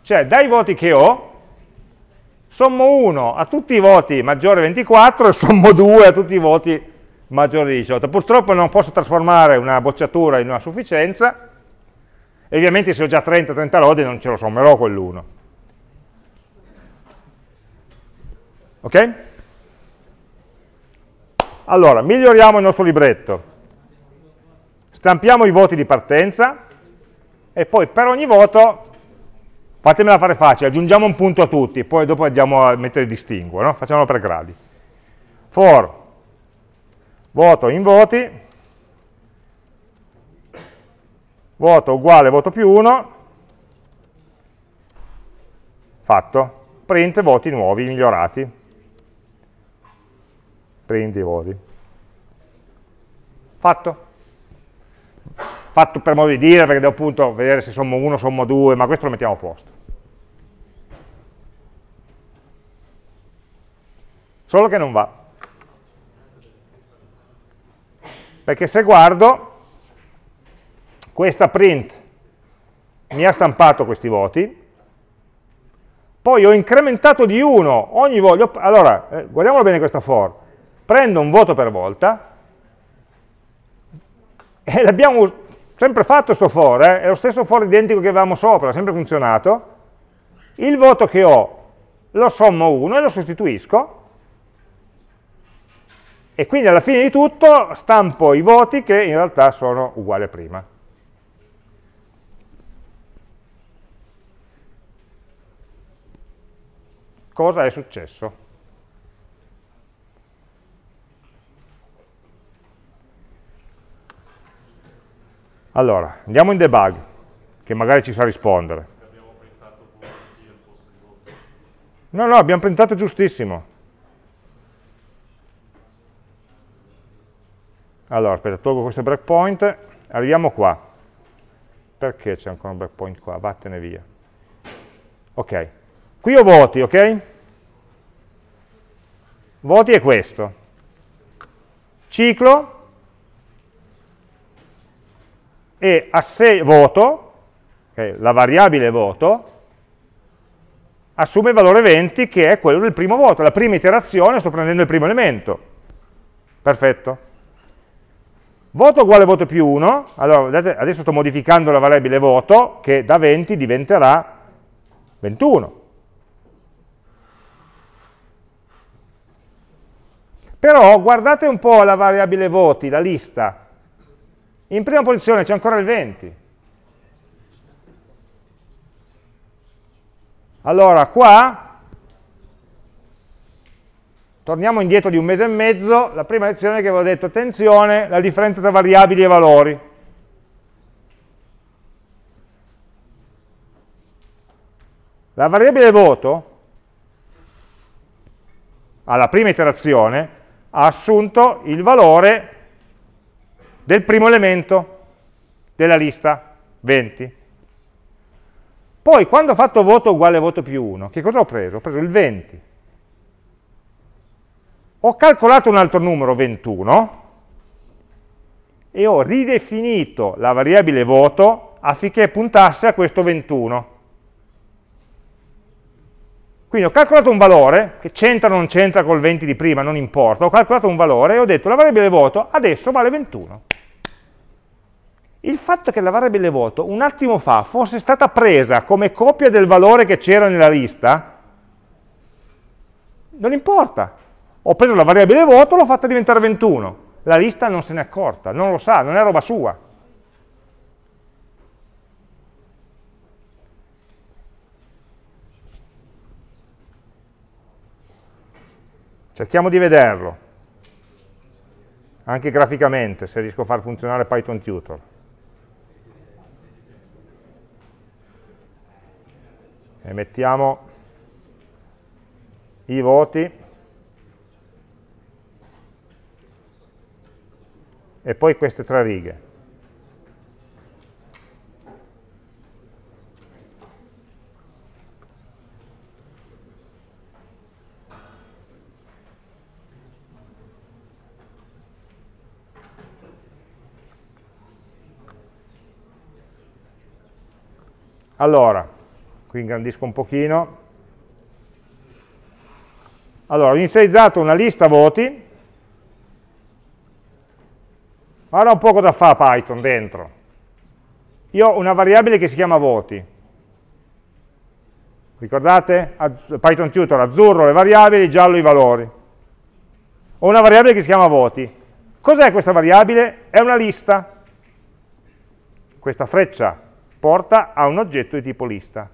Cioè, dai voti che ho, sommo 1 a tutti i voti maggiore 24 e sommo 2 a tutti i voti maggiore 18. Purtroppo non posso trasformare una bocciatura in una sufficienza, e ovviamente se ho già 30 30 lodi non ce lo sommerò quell'1. Ok? Allora, miglioriamo il nostro libretto, stampiamo i voti di partenza e poi per ogni voto, fatemela fare facile, aggiungiamo un punto a tutti, poi dopo andiamo a mettere distinguo, no? facciamolo per gradi. For voto in voti, voto uguale voto più 1, fatto, print voti nuovi, migliorati, prendi i voti. Fatto? Fatto per modo di dire, perché devo appunto vedere se sommo 1, sommo 2, ma questo lo mettiamo a posto. Solo che non va. Perché se guardo, questa print mi ha stampato questi voti, poi ho incrementato di 1 ogni voglio, allora eh, guardiamolo bene questa for, prendo un voto per volta e l'abbiamo sempre fatto sto for, eh? è lo stesso for identico che avevamo sopra, ha sempre funzionato, il voto che ho lo sommo 1 e lo sostituisco e quindi alla fine di tutto stampo i voti che in realtà sono uguali a prima. Cosa è successo? Allora, andiamo in debug, che magari ci sa rispondere. No, no, abbiamo printato giustissimo. Allora, aspetta, tolgo questo breakpoint, arriviamo qua. Perché c'è ancora un breakpoint qua? Vattene via. Ok, qui ho voti, ok? Voti è questo. Ciclo, e a assegno, voto, okay, la variabile voto, assume il valore 20 che è quello del primo voto, la prima iterazione, sto prendendo il primo elemento. Perfetto. Voto uguale voto più 1, allora vedete, adesso sto modificando la variabile voto che da 20 diventerà 21. Però guardate un po' la variabile voti, la lista, in prima posizione c'è ancora il 20. Allora, qua, torniamo indietro di un mese e mezzo, la prima lezione che avevo detto, attenzione, la differenza tra variabili e valori. La variabile voto, alla prima iterazione, ha assunto il valore del primo elemento della lista 20. Poi quando ho fatto voto uguale a voto più 1, che cosa ho preso? Ho preso il 20. Ho calcolato un altro numero, 21, e ho ridefinito la variabile voto affinché puntasse a questo 21. Quindi ho calcolato un valore, che c'entra o non c'entra col 20 di prima, non importa, ho calcolato un valore e ho detto la variabile voto adesso vale 21. Il fatto che la variabile voto un attimo fa fosse stata presa come copia del valore che c'era nella lista, non importa. Ho preso la variabile voto, l'ho fatta diventare 21. La lista non se n'è accorta, non lo sa, non è roba sua. Cerchiamo di vederlo, anche graficamente, se riesco a far funzionare Python Tutor. e mettiamo i voti e poi queste tre righe. Allora, qui ingrandisco un pochino. Allora, ho inizializzato una lista voti, guarda un po' cosa fa Python dentro. Io ho una variabile che si chiama voti, ricordate? Python tutor, azzurro le variabili, giallo i valori. Ho una variabile che si chiama voti. Cos'è questa variabile? È una lista. Questa freccia porta a un oggetto di tipo lista.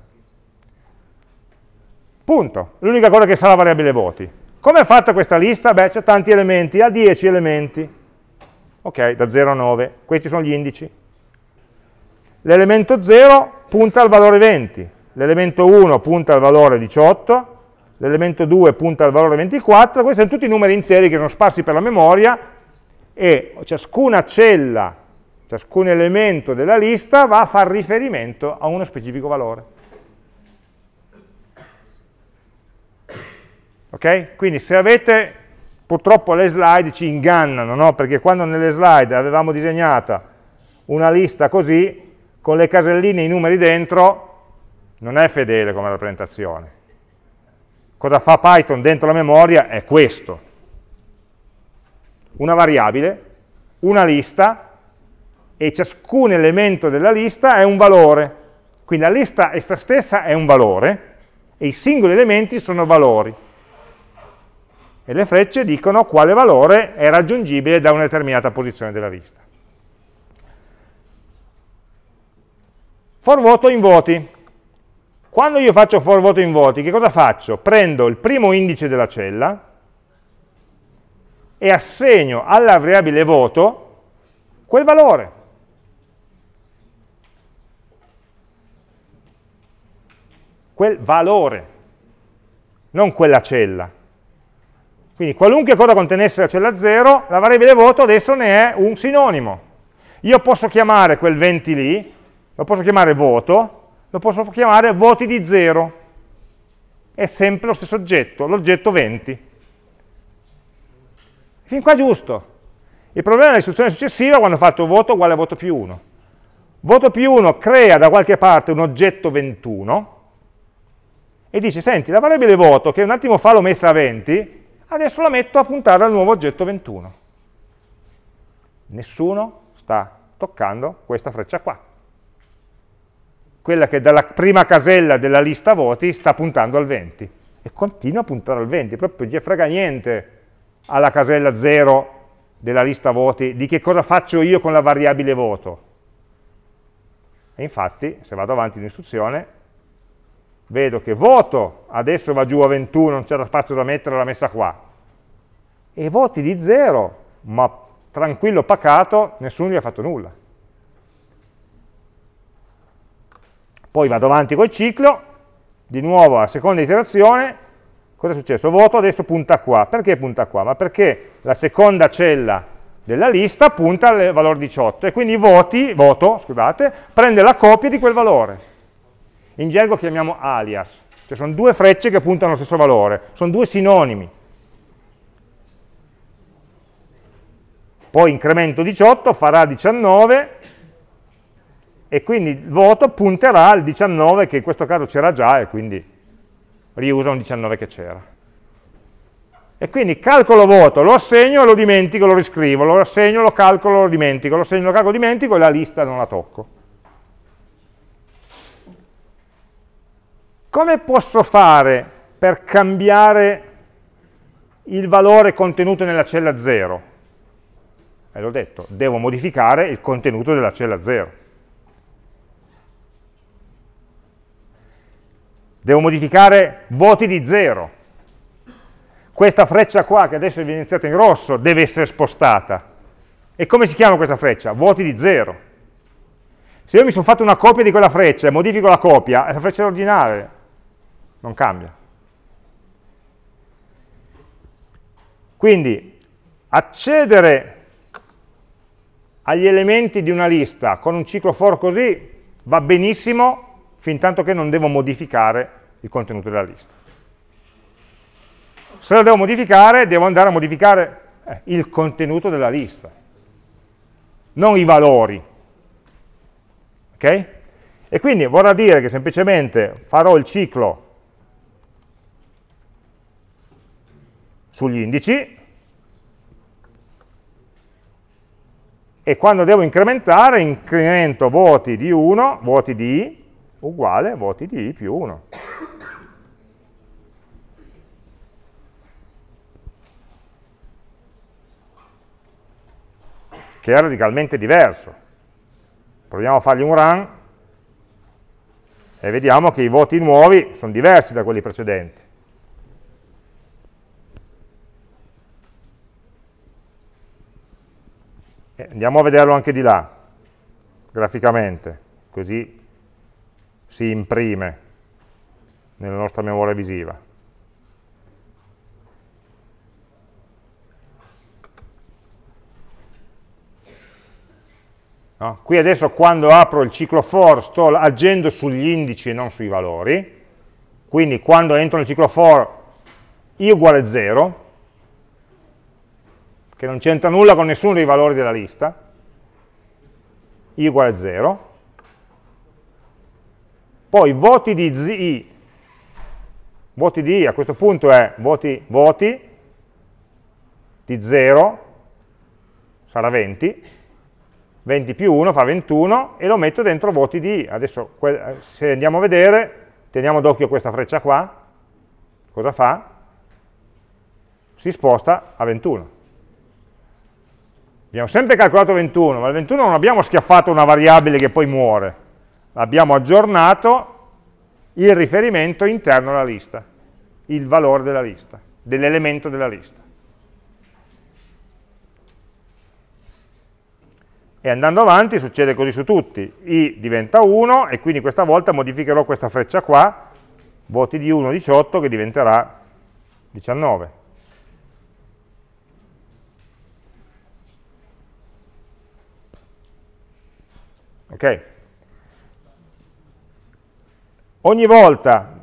Punto. L'unica cosa che sa la variabile voti. Come è fatta questa lista? Beh, c'è tanti elementi, ha 10 elementi. Ok, da 0 a 9. Questi sono gli indici. L'elemento 0 punta al valore 20, l'elemento 1 punta al valore 18, l'elemento 2 punta al valore 24, questi sono tutti numeri interi che sono sparsi per la memoria e ciascuna cella, ciascun elemento della lista va a far riferimento a uno specifico valore. Ok? Quindi se avete, purtroppo le slide ci ingannano, no? Perché quando nelle slide avevamo disegnata una lista così, con le caselline e i numeri dentro, non è fedele come rappresentazione. Cosa fa Python dentro la memoria è questo. Una variabile, una lista, e ciascun elemento della lista è un valore. Quindi la lista essa stessa è un valore, e i singoli elementi sono valori e le frecce dicono quale valore è raggiungibile da una determinata posizione della vista. For voto in voti. Quando io faccio for voto in voti, che cosa faccio? Prendo il primo indice della cella e assegno alla variabile voto quel valore. Quel valore, non quella cella. Quindi qualunque cosa contenesse la cella 0, la variabile voto adesso ne è un sinonimo. Io posso chiamare quel 20 lì, lo posso chiamare voto, lo posso chiamare voti di 0. È sempre lo stesso oggetto, l'oggetto 20. Fin qua giusto. Il problema è l'istruzione successiva quando ho fatto voto uguale a voto più 1. Voto più 1 crea da qualche parte un oggetto 21 e dice, senti, la variabile voto, che un attimo fa l'ho messa a 20, Adesso la metto a puntare al nuovo oggetto 21. Nessuno sta toccando questa freccia qua. Quella che dalla prima casella della lista voti sta puntando al 20. E continua a puntare al 20, proprio non frega niente alla casella 0 della lista voti di che cosa faccio io con la variabile voto. E infatti, se vado avanti in istruzione, vedo che voto adesso va giù a 21, non c'era spazio da mettere, l'ha messa qua. E voti di 0, ma tranquillo, pacato, nessuno gli ha fatto nulla. Poi vado avanti col ciclo, di nuovo alla seconda iterazione, cosa è successo? Voto adesso punta qua. Perché punta qua? Ma perché la seconda cella della lista punta al valore 18 e quindi voti, voto, scusate, prende la copia di quel valore in gergo chiamiamo alias, cioè sono due frecce che puntano allo stesso valore, sono due sinonimi. Poi incremento 18 farà 19 e quindi il voto punterà al 19 che in questo caso c'era già e quindi riusa un 19 che c'era. E quindi calcolo voto, lo assegno e lo dimentico, lo riscrivo, lo assegno, lo calcolo, lo dimentico, lo assegno, lo calcolo, lo dimentico e la lista non la tocco. Come posso fare per cambiare il valore contenuto nella cella 0? E eh, l'ho detto, devo modificare il contenuto della cella 0. Devo modificare voti di 0. Questa freccia qua, che adesso è evidenziata in rosso, deve essere spostata. E come si chiama questa freccia? Voti di 0. Se io mi sono fatto una copia di quella freccia e modifico la copia, è la freccia originale, non cambia. Quindi accedere agli elementi di una lista con un ciclo for così va benissimo fin tanto che non devo modificare il contenuto della lista. Se lo devo modificare, devo andare a modificare eh, il contenuto della lista, non i valori. Ok? E quindi vorrà dire che semplicemente farò il ciclo sugli indici e quando devo incrementare incremento voti di 1, voti di i uguale voti di i più 1. che è radicalmente diverso. Proviamo a fargli un run e vediamo che i voti nuovi sono diversi da quelli precedenti. Eh, andiamo a vederlo anche di là, graficamente, così si imprime nella nostra memoria visiva. No? Qui adesso quando apro il ciclo for sto agendo sugli indici e non sui valori, quindi quando entro nel ciclo for i uguale 0, che non c'entra nulla con nessuno dei valori della lista, i uguale a 0, poi voti di i, voti di i a questo punto è voti, voti di 0 sarà 20, 20 più 1 fa 21 e lo metto dentro voti di i. Adesso se andiamo a vedere, teniamo d'occhio questa freccia qua, cosa fa? Si sposta a 21 Abbiamo sempre calcolato 21, ma il 21 non abbiamo schiaffato una variabile che poi muore, abbiamo aggiornato il riferimento interno alla lista, il valore della lista, dell'elemento della lista. E andando avanti succede così su tutti, i diventa 1 e quindi questa volta modificherò questa freccia qua, voti di 1, 18, che diventerà 19. Okay? Ogni volta,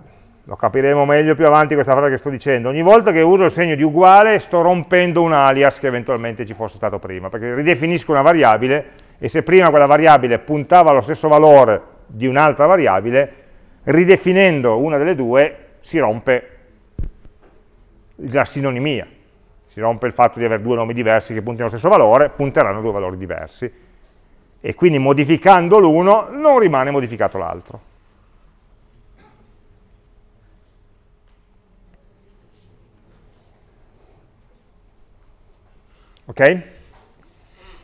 lo capiremo meglio più avanti questa frase che sto dicendo, ogni volta che uso il segno di uguale sto rompendo un alias che eventualmente ci fosse stato prima, perché ridefinisco una variabile e se prima quella variabile puntava allo stesso valore di un'altra variabile, ridefinendo una delle due si rompe la sinonimia, si rompe il fatto di avere due nomi diversi che puntino allo stesso valore, punteranno due valori diversi, e quindi modificando l'uno non rimane modificato l'altro. Ok?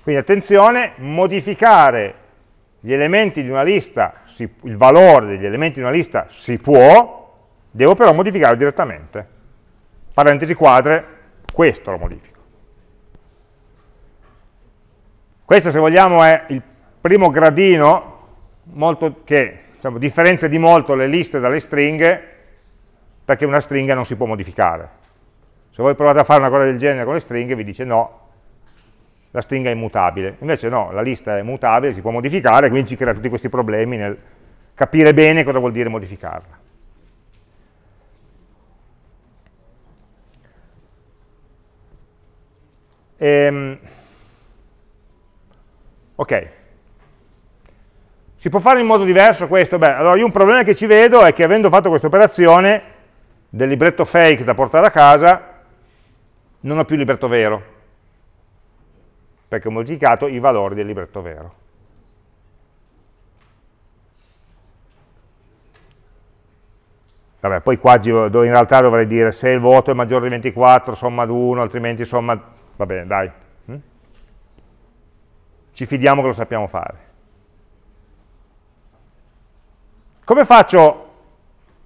Quindi attenzione, modificare gli elementi di una lista, si, il valore degli elementi di una lista si può, devo però modificarlo direttamente. Parentesi quadre, questo lo modifico. Questo se vogliamo è il primo gradino molto, che diciamo, differenzia di molto le liste dalle stringhe perché una stringa non si può modificare. Se voi provate a fare una cosa del genere con le stringhe vi dice no, la stringa è immutabile. Invece no, la lista è mutabile, si può modificare, quindi ci crea tutti questi problemi nel capire bene cosa vuol dire modificarla. Ehm, ok, si può fare in modo diverso questo? Beh, allora io un problema che ci vedo è che avendo fatto questa operazione del libretto fake da portare a casa, non ho più il libretto vero, perché ho modificato i valori del libretto vero. Vabbè, poi qua in realtà dovrei dire se il voto è maggiore di 24, somma ad 1, altrimenti somma... Va bene, dai. Hm? Ci fidiamo che lo sappiamo fare. Come faccio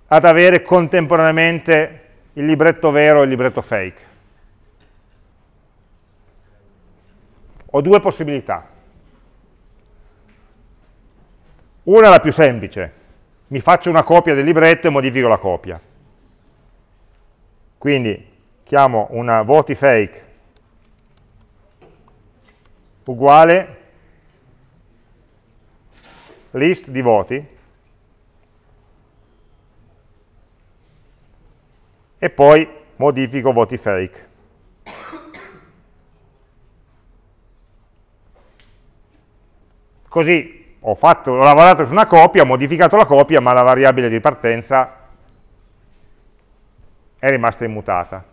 ad avere contemporaneamente il libretto vero e il libretto fake? Ho due possibilità. Una è la più semplice, mi faccio una copia del libretto e modifico la copia. Quindi chiamo una voti fake uguale list di voti e poi modifico voti fake. Così ho, fatto, ho lavorato su una copia, ho modificato la copia, ma la variabile di partenza è rimasta immutata.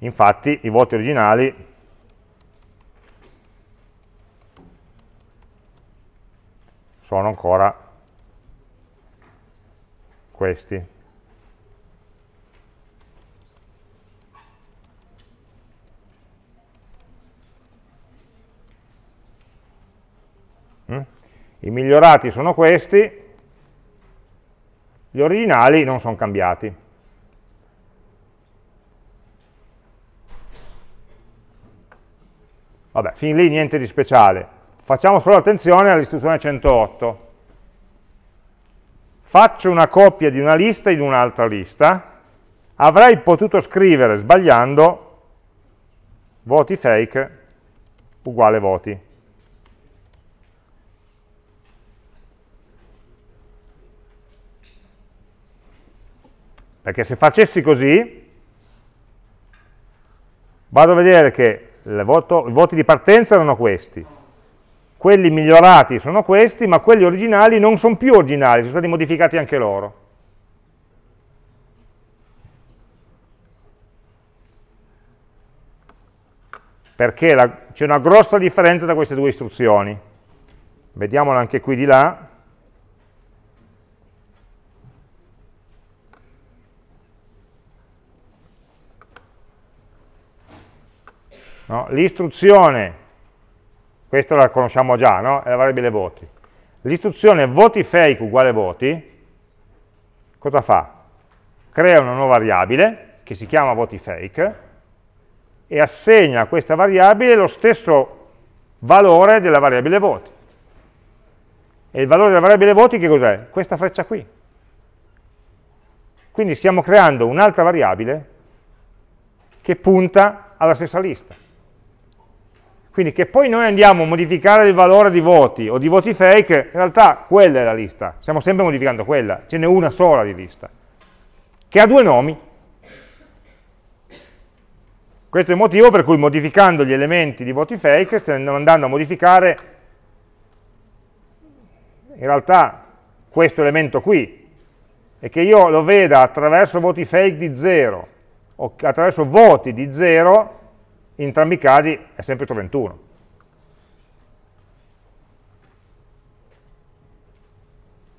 Infatti i voti originali sono ancora questi. Mm? I migliorati sono questi, gli originali non sono cambiati. Vabbè, fin lì niente di speciale. Facciamo solo attenzione all'istruzione 108 faccio una copia di una lista in un'altra lista, avrei potuto scrivere sbagliando voti fake uguale voti. Perché se facessi così, vado a vedere che voto, i voti di partenza erano questi, quelli migliorati sono questi, ma quelli originali non sono più originali, sono stati modificati anche loro. Perché c'è una grossa differenza tra queste due istruzioni. Vediamola anche qui di là. No? L'istruzione questa la conosciamo già, no? È la variabile voti. L'istruzione voti fake uguale voti, cosa fa? Crea una nuova variabile, che si chiama voti fake, e assegna a questa variabile lo stesso valore della variabile voti. E il valore della variabile voti che cos'è? Questa freccia qui. Quindi stiamo creando un'altra variabile che punta alla stessa lista. Quindi che poi noi andiamo a modificare il valore di voti o di voti fake, in realtà quella è la lista, stiamo sempre modificando quella, ce n'è una sola di lista, che ha due nomi. Questo è il motivo per cui modificando gli elementi di voti fake stiamo andando a modificare in realtà questo elemento qui e che io lo veda attraverso voti fake di 0 o attraverso voti di 0 in entrambi i casi è sempre 21.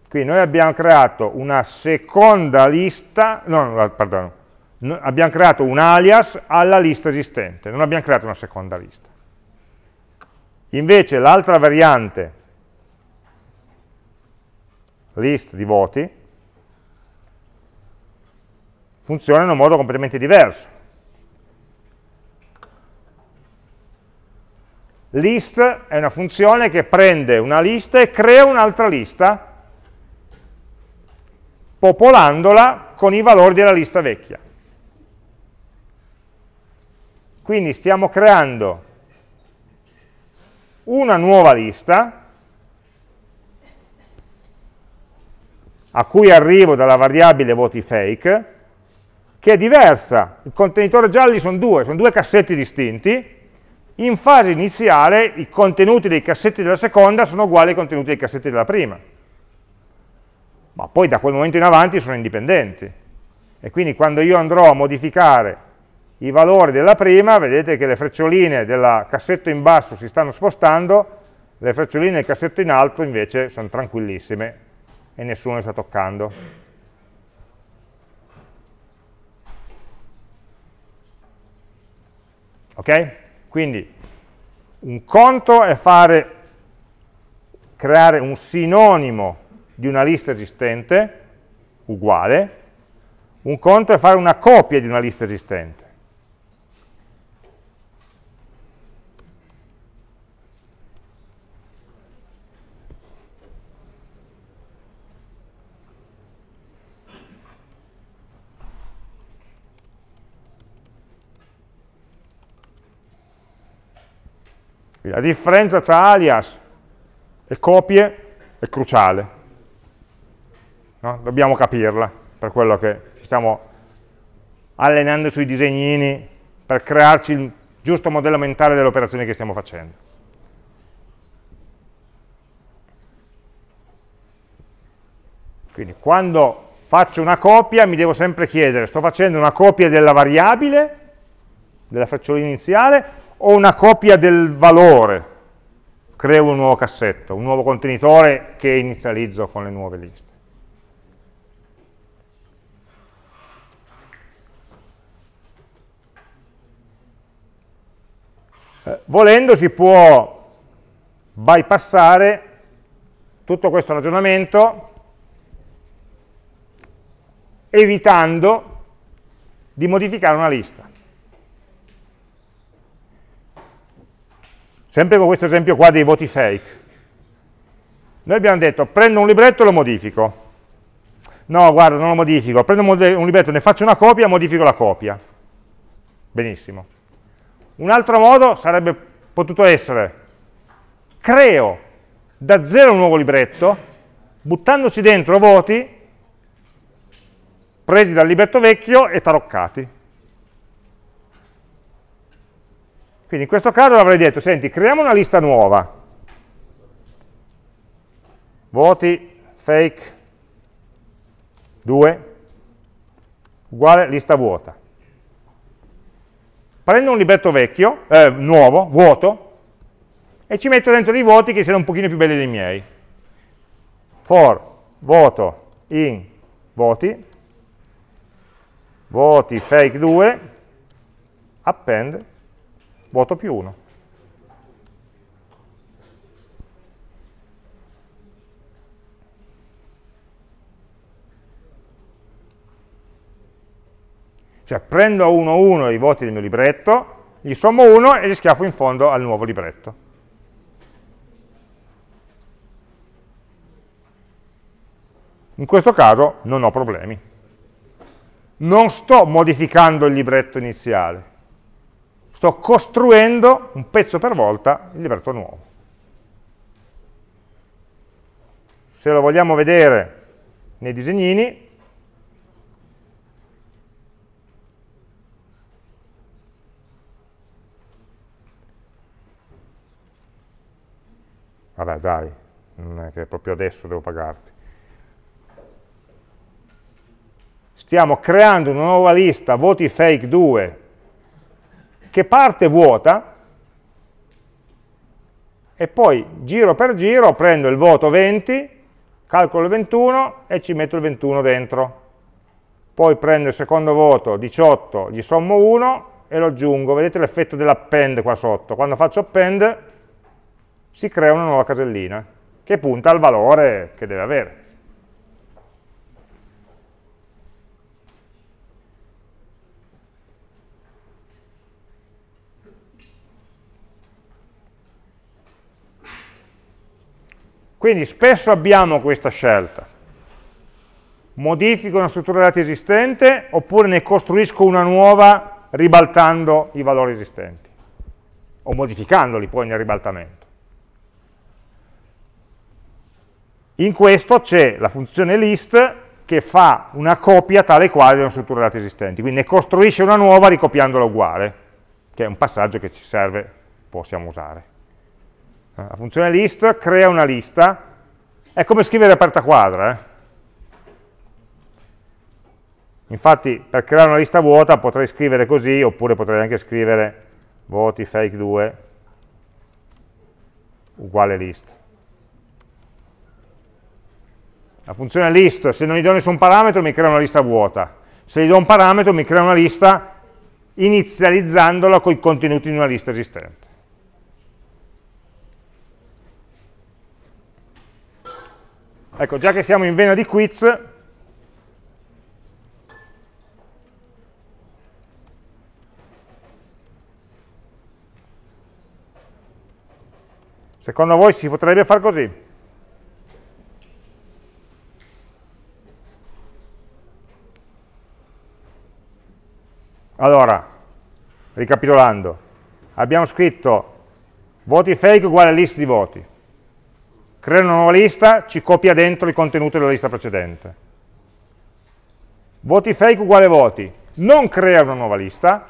Quindi noi abbiamo creato una seconda lista, no, perdono, abbiamo creato un alias alla lista esistente, non abbiamo creato una seconda lista. Invece l'altra variante, list di voti, funziona in un modo completamente diverso. List è una funzione che prende una lista e crea un'altra lista popolandola con i valori della lista vecchia. Quindi stiamo creando una nuova lista a cui arrivo dalla variabile voti fake che è diversa. Il contenitore gialli sono due, sono due cassetti distinti in fase iniziale i contenuti dei cassetti della seconda sono uguali ai contenuti dei cassetti della prima, ma poi da quel momento in avanti sono indipendenti. E quindi quando io andrò a modificare i valori della prima, vedete che le freccioline del cassetto in basso si stanno spostando, le freccioline del cassetto in alto invece sono tranquillissime e nessuno le sta toccando. Ok? Quindi un conto è fare, creare un sinonimo di una lista esistente, uguale, un conto è fare una copia di una lista esistente. La differenza tra alias e copie è cruciale. No? Dobbiamo capirla, per quello che ci stiamo allenando sui disegnini per crearci il giusto modello mentale delle operazioni che stiamo facendo. Quindi quando faccio una copia mi devo sempre chiedere, sto facendo una copia della variabile, della frecciolina iniziale, ho una copia del valore, creo un nuovo cassetto, un nuovo contenitore che inizializzo con le nuove liste. Eh, volendo si può bypassare tutto questo ragionamento evitando di modificare una lista. sempre con questo esempio qua dei voti fake, noi abbiamo detto prendo un libretto e lo modifico, no guarda non lo modifico, prendo un libretto, ne faccio una copia, modifico la copia, benissimo. Un altro modo sarebbe potuto essere creo da zero un nuovo libretto, buttandoci dentro voti presi dal libretto vecchio e taroccati. Quindi in questo caso avrei detto, senti, creiamo una lista nuova, voti fake 2 uguale lista vuota. Prendo un libretto vecchio, eh, nuovo, vuoto, e ci metto dentro dei voti che siano un pochino più belli dei miei. For voto in voti, voti fake 2, append voto più 1. Cioè prendo a 1 1 i voti del mio libretto, gli sommo 1 e li schiaffo in fondo al nuovo libretto. In questo caso non ho problemi. Non sto modificando il libretto iniziale, sto costruendo un pezzo per volta il libretto nuovo. Se lo vogliamo vedere nei disegnini, vabbè dai, non è che proprio adesso devo pagarti. Stiamo creando una nuova lista, voti fake 2, che parte vuota e poi giro per giro prendo il voto 20, calcolo il 21 e ci metto il 21 dentro. Poi prendo il secondo voto 18, gli sommo 1 e lo aggiungo. Vedete l'effetto dell'append qua sotto. Quando faccio append si crea una nuova casellina che punta al valore che deve avere. Quindi spesso abbiamo questa scelta. Modifico una struttura dati esistente oppure ne costruisco una nuova ribaltando i valori esistenti o modificandoli poi nel ribaltamento. In questo c'è la funzione list che fa una copia tale e quale di una struttura dati esistenti, quindi ne costruisce una nuova ricopiandola uguale, che è un passaggio che ci serve, possiamo usare. La eh, funzione list crea una lista, è come scrivere aperta quadra. Eh? Infatti per creare una lista vuota potrei scrivere così, oppure potrei anche scrivere voti fake 2 uguale list. La funzione list, se non gli do nessun parametro mi crea una lista vuota, se gli do un parametro mi crea una lista inizializzandola con i contenuti di una lista esistente. Ecco, già che siamo in vena di quiz, secondo voi si potrebbe far così? Allora, ricapitolando, abbiamo scritto voti fake uguale list di voti, crea una nuova lista, ci copia dentro il contenuto della lista precedente. Voti fake uguale voti, non crea una nuova lista,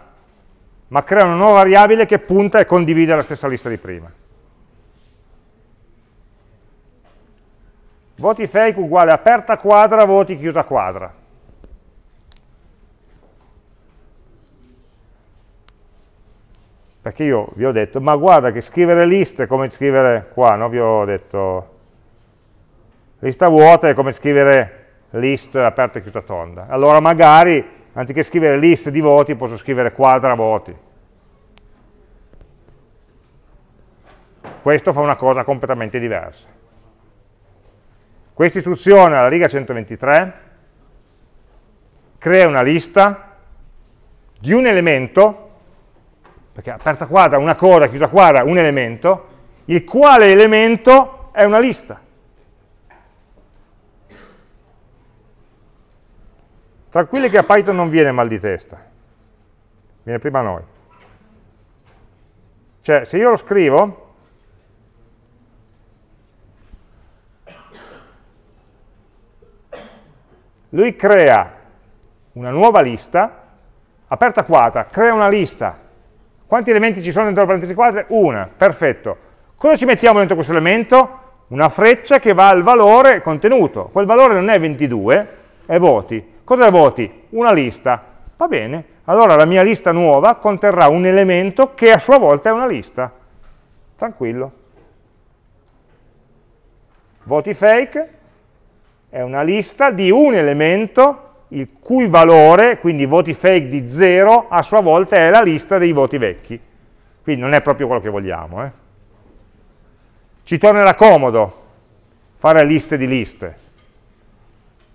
ma crea una nuova variabile che punta e condivide la stessa lista di prima. Voti fake uguale aperta quadra, voti chiusa quadra. perché io vi ho detto, ma guarda che scrivere list è come scrivere qua, no? vi ho detto, lista vuota è come scrivere list aperta e chiusa tonda. Allora magari, anziché scrivere list di voti, posso scrivere quadra voti. Questo fa una cosa completamente diversa. Questa istruzione alla riga 123 crea una lista di un elemento perché aperta quadra, una cosa, chiusa quadra, un elemento, il quale elemento è una lista. Tranquilli che a Python non viene mal di testa, viene prima a noi. Cioè, se io lo scrivo, lui crea una nuova lista, aperta quadra, crea una lista quanti elementi ci sono dentro la parentesi quadra? Una, perfetto. Cosa ci mettiamo dentro questo elemento? Una freccia che va al valore contenuto. Quel valore non è 22, è voti. Cosa è voti? Una lista. Va bene, allora la mia lista nuova conterrà un elemento che a sua volta è una lista. Tranquillo. Voti fake è una lista di un elemento il cui valore, quindi voti fake di 0, a sua volta è la lista dei voti vecchi. Quindi non è proprio quello che vogliamo. Eh. Ci tornerà comodo fare liste di liste.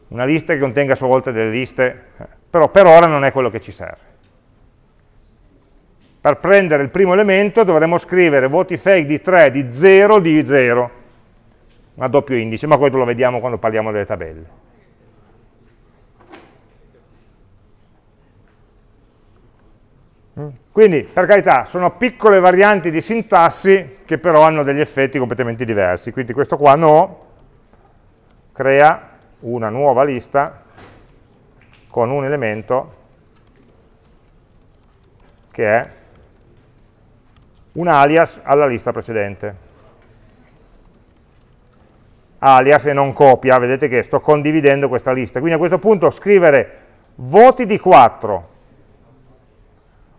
Una lista che contenga a sua volta delle liste, eh, però per ora non è quello che ci serve. Per prendere il primo elemento dovremmo scrivere voti fake di 3, di 0, di 0, una doppio indice, ma questo lo vediamo quando parliamo delle tabelle. Quindi, per carità, sono piccole varianti di sintassi che però hanno degli effetti completamente diversi. Quindi questo qua no, crea una nuova lista con un elemento che è un alias alla lista precedente. Alias e non copia, vedete che sto condividendo questa lista. Quindi a questo punto scrivere voti di 4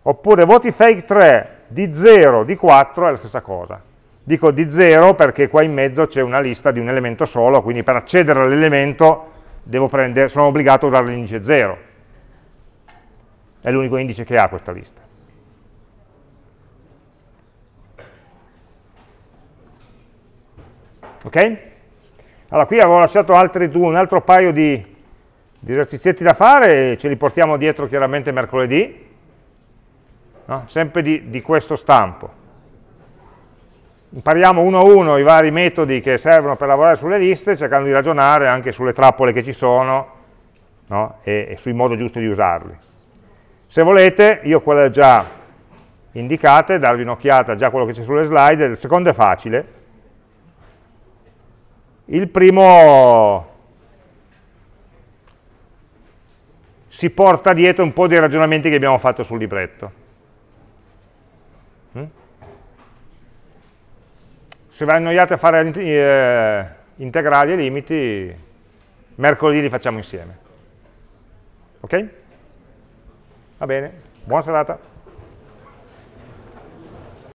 Oppure voti fake 3 di 0, di 4 è la stessa cosa. Dico di 0 perché qua in mezzo c'è una lista di un elemento solo, quindi per accedere all'elemento sono obbligato a usare l'indice 0. È l'unico indice che ha questa lista. Ok? Allora qui avevo lasciato due, un altro paio di, di esercizi da fare, ce li portiamo dietro chiaramente mercoledì no? sempre di, di questo stampo. Impariamo uno a uno i vari metodi che servono per lavorare sulle liste, cercando di ragionare anche sulle trappole che ci sono no? e, e sui modi giusti di usarli. Se volete, io quelle già indicate, darvi un'occhiata già a quello che c'è sulle slide, il secondo è facile. Il primo si porta dietro un po' dei ragionamenti che abbiamo fatto sul libretto. se vi annoiate a fare eh, integrali e limiti, mercoledì li facciamo insieme. Ok? Va bene, buona serata.